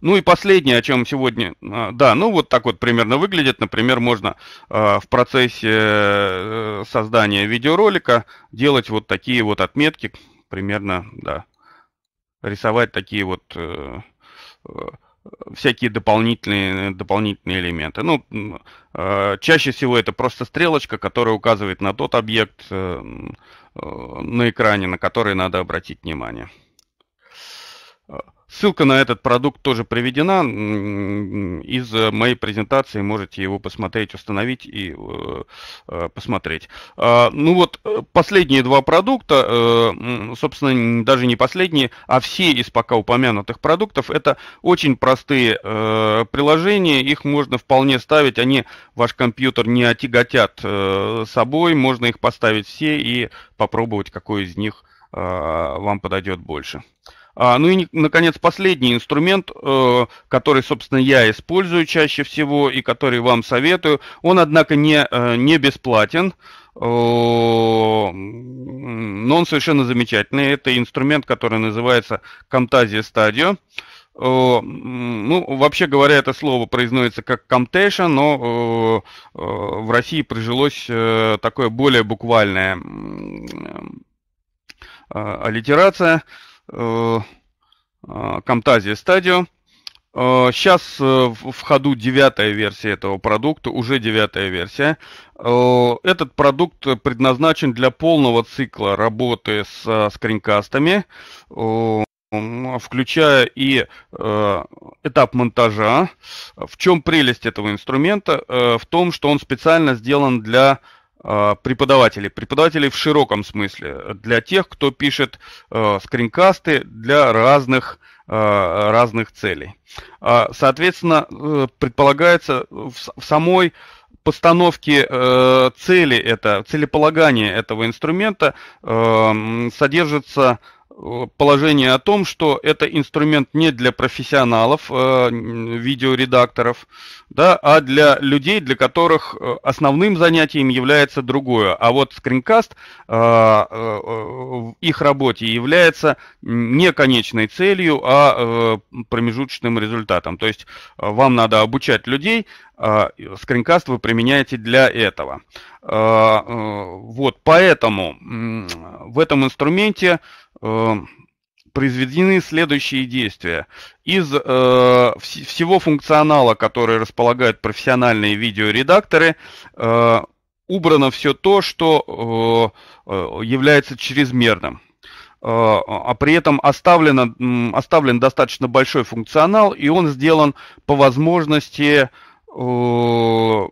Ну и последнее, о чем сегодня, а, да, ну вот так вот примерно выглядит. Например, можно а, в процессе э, создания видеоролика делать вот такие вот отметки, примерно, да, рисовать такие вот э, э, всякие дополнительные, дополнительные элементы. Ну, а, чаще всего это просто стрелочка, которая указывает на тот объект на экране, на который надо обратить внимание. Ссылка на этот продукт тоже приведена из э, моей презентации, можете его посмотреть, установить и э, э, посмотреть. А, ну вот, последние два продукта, собственно, даже не последние, а все из пока упомянутых продуктов, это очень простые приложения, их можно вполне ставить, они ваш компьютер не отяготят собой, можно их поставить все и попробовать, какой из них а, вам подойдет больше. А, ну и, наконец, последний инструмент, э, который, собственно, я использую чаще всего и который вам советую, он, однако, не, э, не бесплатен, но он совершенно замечательный. Это инструмент, который называется Camtasia Studio ну, вообще говоря, это слово произносится как Camtasia, но в России прижилось э, такое более буквальное аллитерация. Camtasia э, э, стадио. Сейчас э, в ходу девятая версия этого продукта, уже девятая версия. Этот продукт предназначен для полного цикла работы с скринкастами, включая и этап монтажа. В чем прелесть этого инструмента? В том, что он специально сделан для Э, преподавателей. Преподавателей в широком смысле. Для тех, кто пишет э, скринкасты для разных э, разных целей. А, соответственно, предполагается в самой постановке цели, это, целеполагания этого инструмента содержится Э, положение о том, что это инструмент не для профессионалов, э, видеоредакторов, да, а для людей, для которых э, основным занятием является другое. А вот скринкаст в их работе является не конечной целью, а промежуточным результатом. То есть вам надо обучать людей, скринкаст вы применяете для этого. Вот, поэтому в этом инструменте Эм, произведены следующие действия. Из э, вс всего функционала, который располагают профессиональные видеоредакторы, э, убрано все то, что э, э, является чрезмерным. Э, а при этом оставлено, оставлен достаточно большой функционал, и он сделан по возможности э,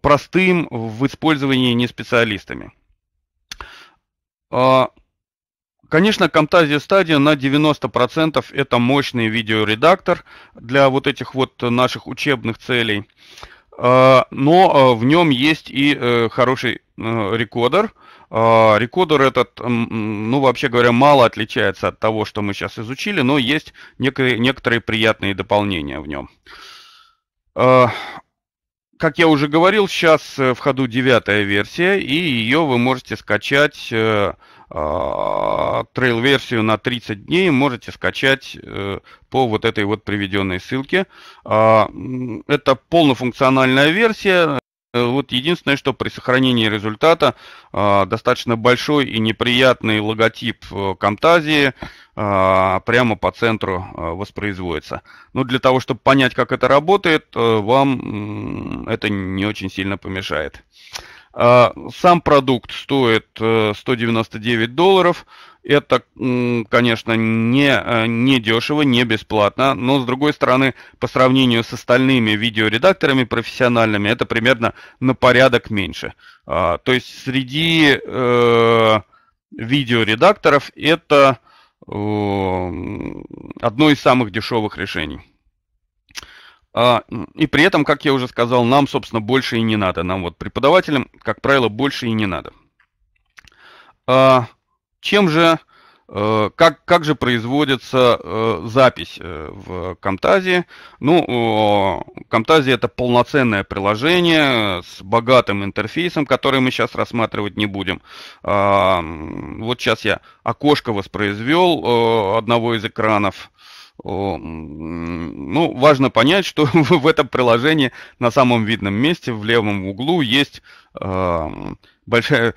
простым в использовании неспециалистами. Э, Конечно, Camtasia Studio на 90% это мощный видеоредактор для вот этих вот наших учебных целей. А, но а, в нем есть и э, хороший э, рекодер. А, рекодер этот, ну, вообще говоря, мало отличается от того, что мы сейчас изучили, но есть некоторые, некоторые приятные дополнения в нем. Как я уже говорил, сейчас э, в ходу девятая версия, и ее вы можете скачать а, трейл-версию на 30 дней можете скачать э, по вот этой вот приведенной ссылке. А, это полнофункциональная версия. Э, вот единственное, что при сохранении результата а, достаточно большой и неприятный логотип Камтазии э, прямо по центру воспроизводится. Но ну, для того, чтобы понять, как это работает, вам это не очень сильно помешает. А, сам продукт стоит 199 э, долларов. Это, конечно, не, э, не дешево, не бесплатно, но, с другой стороны, по сравнению с остальными видеоредакторами профессиональными, это примерно на порядок меньше. А, то есть среди э, видеоредакторов это одно из самых дешевых решений. А, и при этом, как я уже сказал, нам, собственно, больше и не надо. Нам вот преподавателям, как правило, больше и не надо. А, чем же, э, как, как же производится э, запись э, в Камтазе? Ну, Камтазе это полноценное приложение с богатым интерфейсом, который мы сейчас рассматривать не будем. А, вот сейчас я окошко воспроизвел одного из экранов ну, важно понять, что в этом приложении на самом видном месте, в левом углу, есть большая,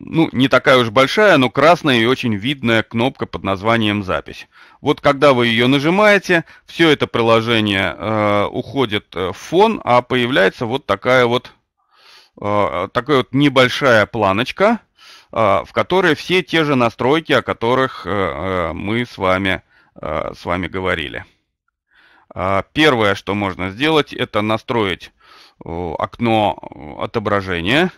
ну, не такая уж большая, но красная и очень видная кнопка под названием «Запись». Вот когда вы ее нажимаете, все это приложение э, уходит э, в фон, а появляется вот такая вот, э, такая вот небольшая планочка, э, в которой все те же настройки, о которых э, э мы с вами Э, с вами говорили. А, первое, что можно сделать, это настроить э, окно э, отображения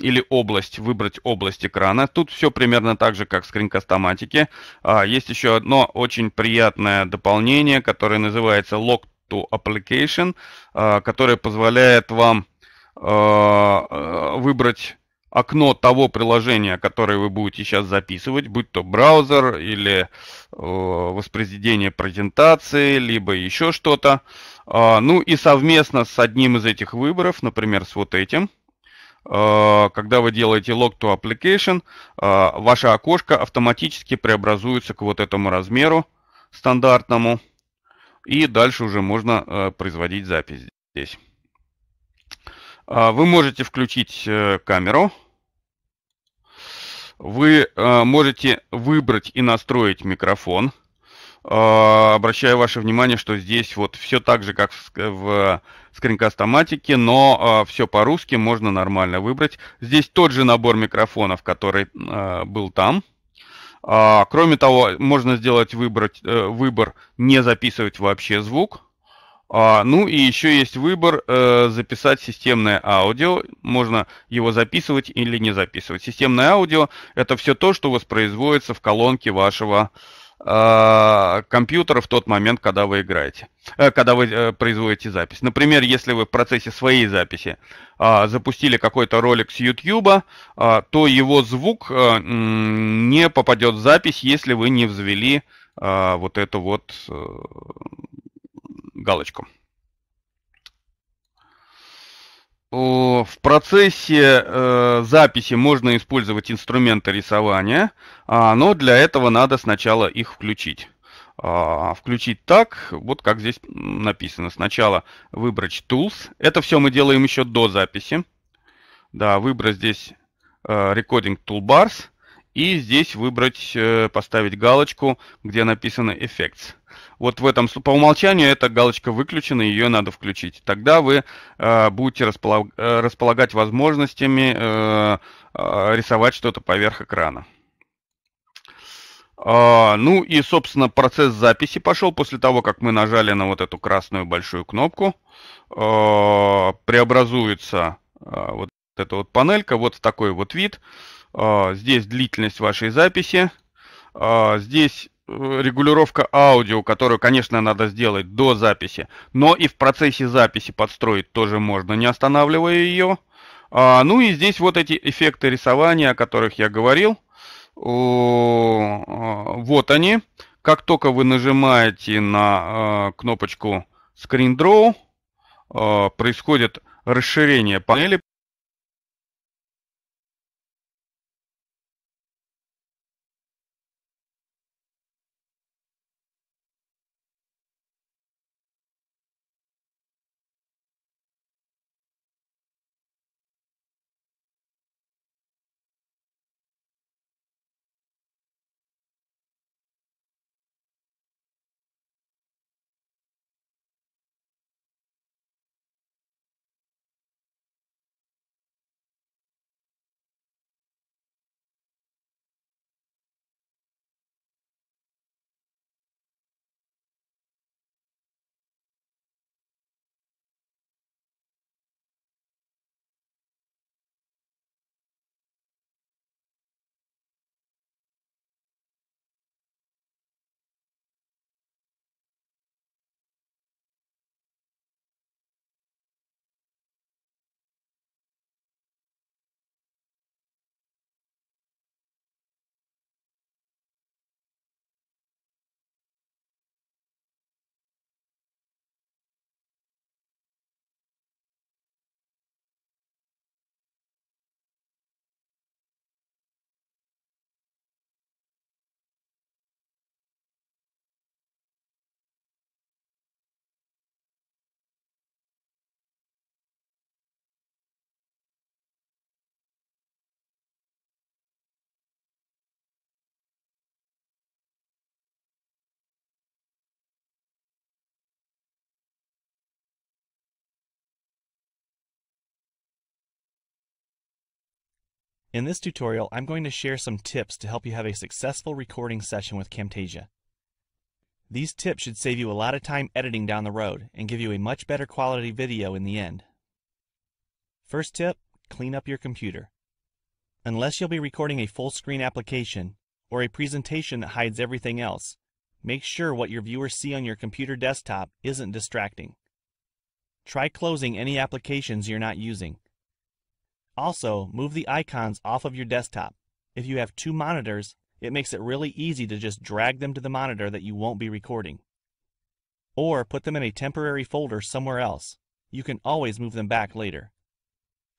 или область, выбрать область экрана. Тут все примерно так же, как в скринкастоматике. А, есть еще одно очень приятное дополнение, которое называется Lock to Application, которое позволяет вам выбрать окно того приложения, которое вы будете сейчас записывать, будь то браузер или э, воспроизведение презентации, либо еще что-то. Э, ну и совместно с одним из этих выборов, например, с вот этим, э, когда вы делаете Log to Application, э, ваше окошко автоматически преобразуется к вот этому размеру стандартному. И дальше уже можно э, производить запись здесь. А, вы можете включить э, камеру вы э, можете выбрать и настроить микрофон. Э, обращаю ваше внимание, что здесь вот все так же, как в, в скринкастоматике, но э, все по-русски можно нормально выбрать. Здесь тот же набор микрофонов, который э, был там. А, кроме того, можно сделать выбрать, э, выбор не записывать вообще звук. А, ну и еще есть выбор э, записать системное аудио. Можно его записывать или не записывать. Системное аудио это все то, что воспроизводится в колонке вашего э, компьютера в тот момент, когда вы играете, э, когда вы э, производите запись. Например, если вы в процессе своей записи э, запустили какой-то ролик с YouTube, э, то его звук э, не попадет в запись, если вы не взвели э, вот это вот э, галочку. В процессе э, записи можно использовать инструменты рисования, а, но для этого надо сначала их включить. А, включить так, вот как здесь написано. Сначала выбрать Tools. Это все мы делаем еще до записи. Да, выбрать здесь э, Recording Toolbars. И здесь выбрать, э, поставить галочку, где написано Effects. Вот в этом по умолчанию эта галочка выключена, ее надо включить. Тогда вы э, будете располаг, э, располагать возможностями э, э, рисовать что-то поверх экрана. Э, ну и, собственно, процесс записи пошел после того, как мы нажали на вот эту красную большую кнопку. Э, преобразуется э, вот эта вот панелька вот в такой вот вид. Э, здесь длительность вашей записи. Э, здесь Э, регулировка аудио, которую, конечно, надо сделать до записи, но и в процессе записи подстроить тоже можно, не останавливая ее. А, ну и здесь вот эти эффекты рисования, о которых я говорил. О, а, вот они. Как только вы нажимаете на э, кнопочку Screen Draw, э, происходит расширение панели. In this tutorial, I'm going to share some tips to help you have a successful recording session with Camtasia. These tips should save you a lot of time editing down the road and give you a much better quality video in the end. First tip, clean up your computer. Unless you'll be recording a full screen application or a presentation that hides everything else, make sure what your viewers see on your computer desktop isn't distracting. Try closing any applications you're not using also, move the icons off of your desktop. If you have two monitors, it makes it really easy to just drag them to the monitor that you won't be recording. Or put them in a temporary folder somewhere else. You can always move them back later.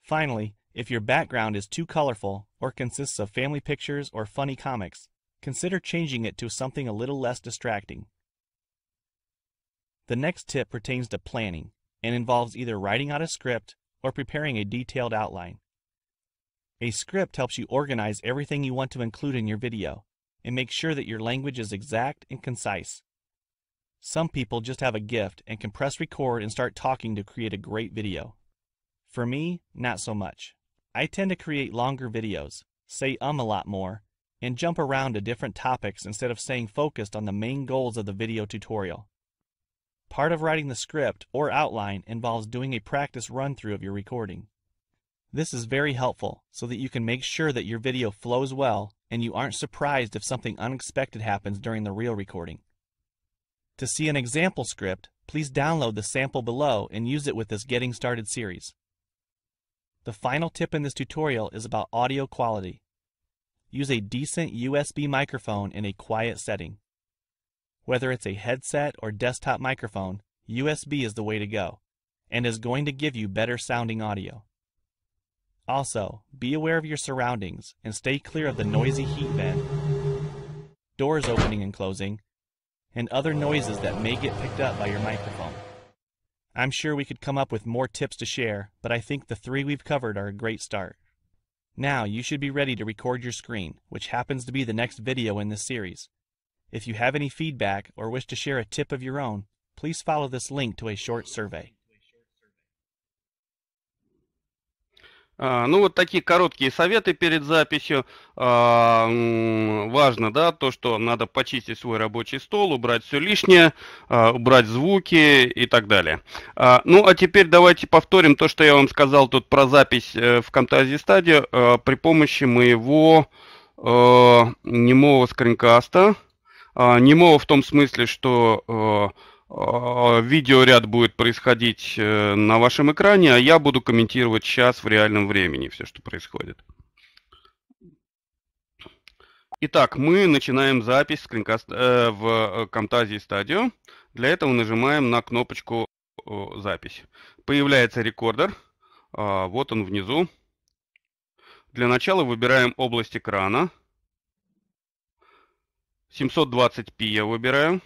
Finally, if your background is too colorful or consists of family pictures or funny comics, consider changing it to something a little less distracting. The next tip pertains to planning and involves either writing out a script or preparing a detailed outline. A script helps you organize everything you want to include in your video and make sure that your language is exact and concise. Some people just have a gift and can press record and start talking to create a great video. For me, not so much. I tend to create longer videos, say um a lot more, and jump around to different topics instead of staying focused on the main goals of the video tutorial. Part of writing the script or outline involves doing a practice run through of your recording. This is very helpful so that you can make sure that your video flows well and you aren't surprised if something unexpected happens during the reel recording. To see an example script, please download the sample below and use it with this Getting Started series. The final tip in this tutorial is about audio quality. Use a decent USB microphone in a quiet setting. Whether it's a headset or desktop microphone, USB is the way to go and is going to give you better sounding audio. Also, be aware of your surroundings and stay clear of the noisy heat vent, doors opening and closing, and other noises that may get picked up by your microphone. I'm sure we could come up with more tips to share, but I think the three we've covered are a great start. Now you should be ready to record your screen, which happens to be the next video in this series. If you have any feedback or wish to share a tip of your own, please follow this link to a short survey. А, ну вот такие короткие советы перед записью. А, важно, да, то, что надо почистить свой рабочий стол, убрать все лишнее, а, убрать звуки и так далее. Ну а теперь давайте повторим то, что я вам сказал тут про запись э, в Camtasia Studio при помощи моего э, немого скринкаста. Немого в том смысле, что э, а, видеоряд будет происходить э, на вашем экране, а я буду комментировать сейчас в реальном времени все, что происходит. Итак, мы начинаем запись э, в э, Camtasia Studio. Для этого нажимаем на кнопочку «Запись». Появляется рекордер. А, вот он внизу. Для начала выбираем область экрана. 720p я выбираю.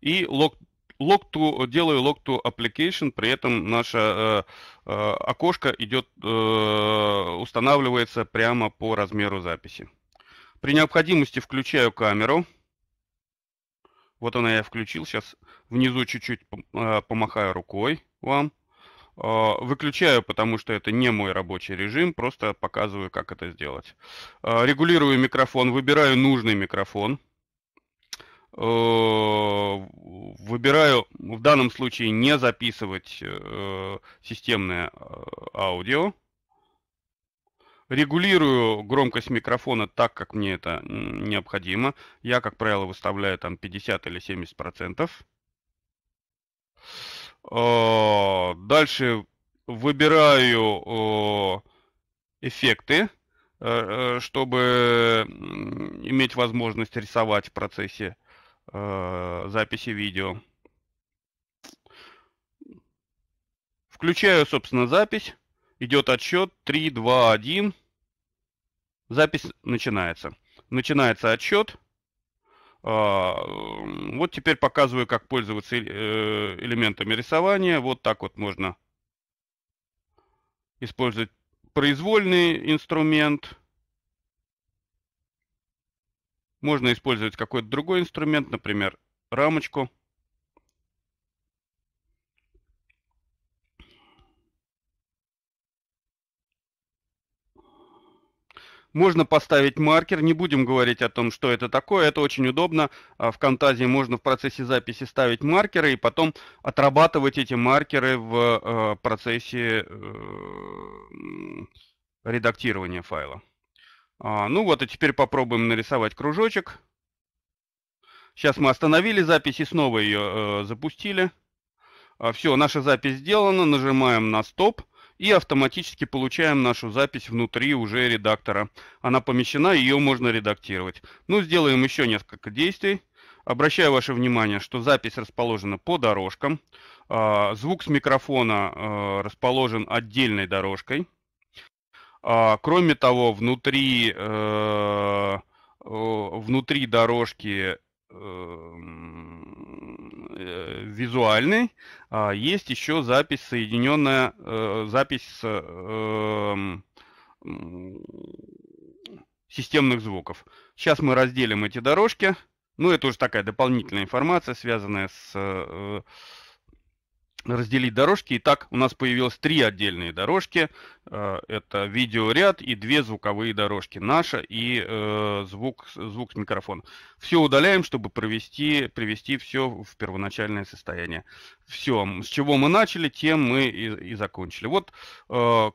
И лог log to, делаю log to application, при этом наше э, э, окошко идет, э, устанавливается прямо по размеру записи. При необходимости включаю камеру. Вот она я включил. Сейчас внизу чуть-чуть э, помахаю рукой вам. Э, выключаю, потому что это не мой рабочий режим, просто показываю, как это сделать. Э, регулирую микрофон, выбираю нужный микрофон. Э, выбираю в данном случае не записывать э, системное э, аудио. Регулирую громкость микрофона так, как мне это необходимо. Я, как правило, выставляю там 50 или 70 процентов. Дальше выбираю эффекты, чтобы иметь возможность рисовать в процессе Э, записи видео. Включаю, собственно, запись. Идет отсчет 3, 2, 1. Запись начинается. Начинается отсчет. А, вот теперь показываю, как пользоваться э, элементами рисования. Вот так вот можно использовать произвольный инструмент. Можно использовать какой-то другой инструмент, например, рамочку. Можно поставить маркер, не будем говорить о том, что это такое, это очень удобно. А, в Camtasia можно в процессе записи ставить маркеры и потом отрабатывать эти маркеры в э, процессе э, редактирования файла. А, ну вот, и теперь попробуем нарисовать кружочек. Сейчас мы остановили запись и снова ее э, запустили. А, все, наша запись сделана. Нажимаем на стоп и автоматически получаем нашу запись внутри уже редактора. Она помещена, ее можно редактировать. Ну, сделаем еще несколько действий. Обращаю ваше внимание, что запись расположена по дорожкам. А, звук с микрофона э, расположен отдельной дорожкой. А, кроме того, внутри, э, внутри дорожки э, э, визуальной а, есть еще запись соединенная, запись с системных звуков. Сейчас мы разделим эти дорожки. Ну, это уже такая дополнительная информация, связанная с разделить дорожки. Итак, у нас появилось три отдельные дорожки. Э, это видеоряд и две звуковые дорожки. Наша и э, звук, звук с микрофона. Все удаляем, чтобы провести, привести все в первоначальное состояние. Все, с чего мы начали, тем мы и, и закончили. Вот э,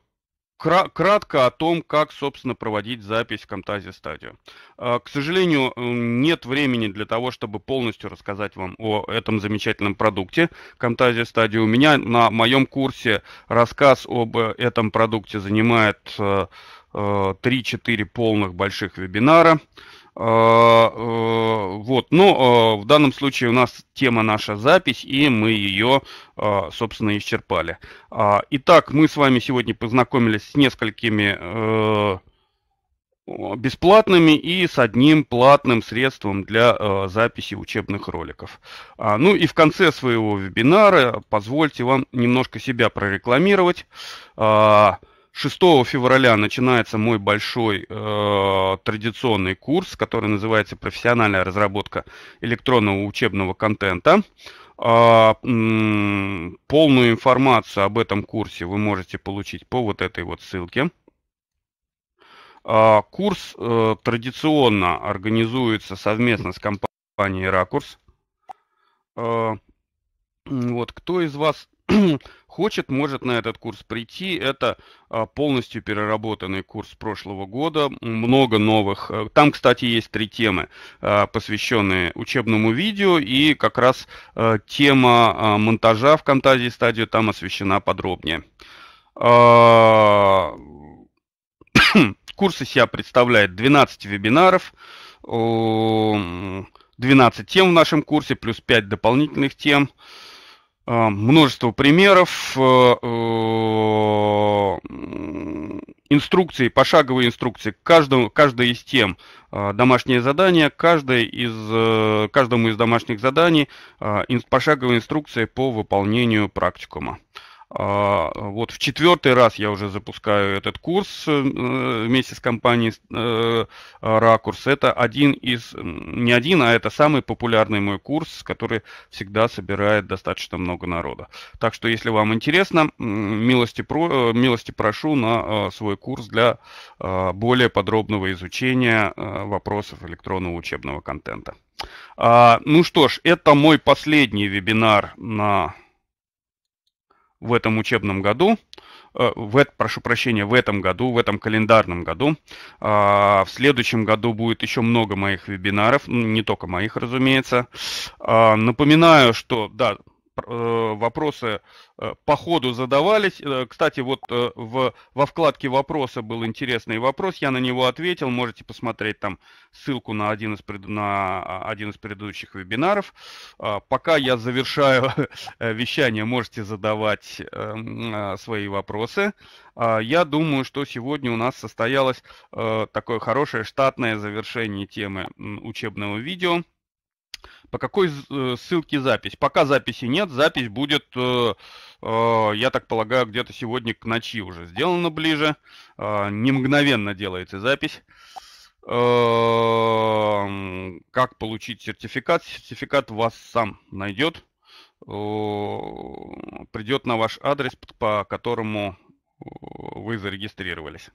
Кратко о том, как, собственно, проводить запись Камтази Стадио. А, к сожалению, нет времени для того, чтобы полностью рассказать вам о этом замечательном продукте Камтази Стадио. У меня на моем курсе рассказ об э, этом продукте занимает 3-4 э, э, полных больших вебинара. А, э, вот, но ну, э, в данном случае у нас тема наша запись, и мы ее, а, собственно, исчерпали. А, итак, мы с вами сегодня познакомились с несколькими э, бесплатными и с одним платным средством для записи учебных роликов. ну и в конце своего вебинара позвольте вам немножко себя прорекламировать. 6 февраля начинается мой большой э, традиционный курс, который называется «Профессиональная разработка электронного учебного контента». Э, э, полную информацию об этом курсе вы можете получить по вот этой вот ссылке. Э, курс э, традиционно организуется совместно с компанией «Ракурс». Э, вот, кто из вас хочет, может на этот курс прийти. Это а, полностью переработанный курс прошлого года, много новых. Э, там, кстати, есть три темы, э, посвященные учебному видео, и как раз э, тема а, монтажа в Camtasia стадию там освещена подробнее. А, курс из себя представляет 12 вебинаров, 12 тем в нашем курсе, плюс 5 дополнительных тем. Э, множество примеров, э, э, инструкции, пошаговые инструкции. Каждому, каждой из тем домашнее задание, каждой из, каждому из домашних заданий пошаговая инструкция по выполнению практикума. А, вот в четвертый раз я уже запускаю этот курс э, вместе с компанией э, Ракурс. Это один из, не один, а это самый популярный мой курс, который всегда собирает достаточно много народа. Так что, если вам интересно, милости, про, э, милости прошу на свой курс для более подробного изучения вопросов электронного учебного контента. А, ну что ж, это мой последний вебинар на в этом учебном году, э, в, прошу прощения, в этом году, в этом календарном году. А, в следующем году будет еще много моих вебинаров, не только моих, разумеется. А, напоминаю, что, да, Э, вопросы э, по ходу задавались. Э, кстати, вот в, во вкладке «Вопросы» был интересный вопрос, я на него ответил, можете посмотреть там ссылку на один из, пред, на а, один из предыдущих вебинаров. А, пока я завершаю вещание, можете задавать эм, а, свои вопросы. Я думаю, что сегодня у нас состоялось такое хорошее штатное завершение темы учебного видео. По какой э, ссылке запись? Пока записи нет, запись будет, э, э, я так полагаю, где-то сегодня к ночи уже сделана ближе. Не мгновенно делается запись. Как получить сертификат? Сертификат вас сам найдет. Придет на ваш адрес, по которому вы зарегистрировались.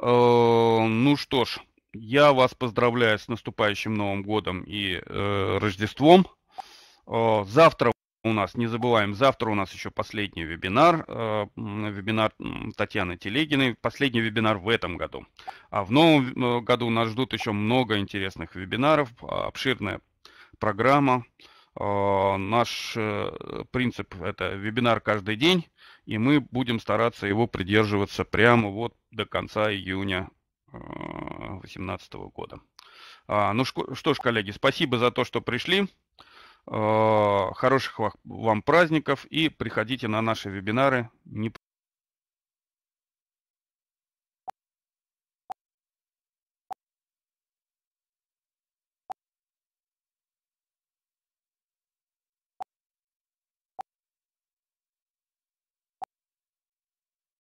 Ну что ж, я вас поздравляю с наступающим Новым годом и э, Рождеством. Э, завтра у нас, не забываем, завтра у нас еще последний вебинар, э, вебинар Татьяны Телегиной, последний вебинар в этом году. А в новом э, году нас ждут еще много интересных вебинаров, а, обширная программа. Э, наш э, принцип – это вебинар каждый день, и мы будем стараться его придерживаться прямо вот до конца июня 2018 э, года. А, ну что ж, коллеги, спасибо за то, что пришли. Э, хороших вам праздников и приходите на наши вебинары.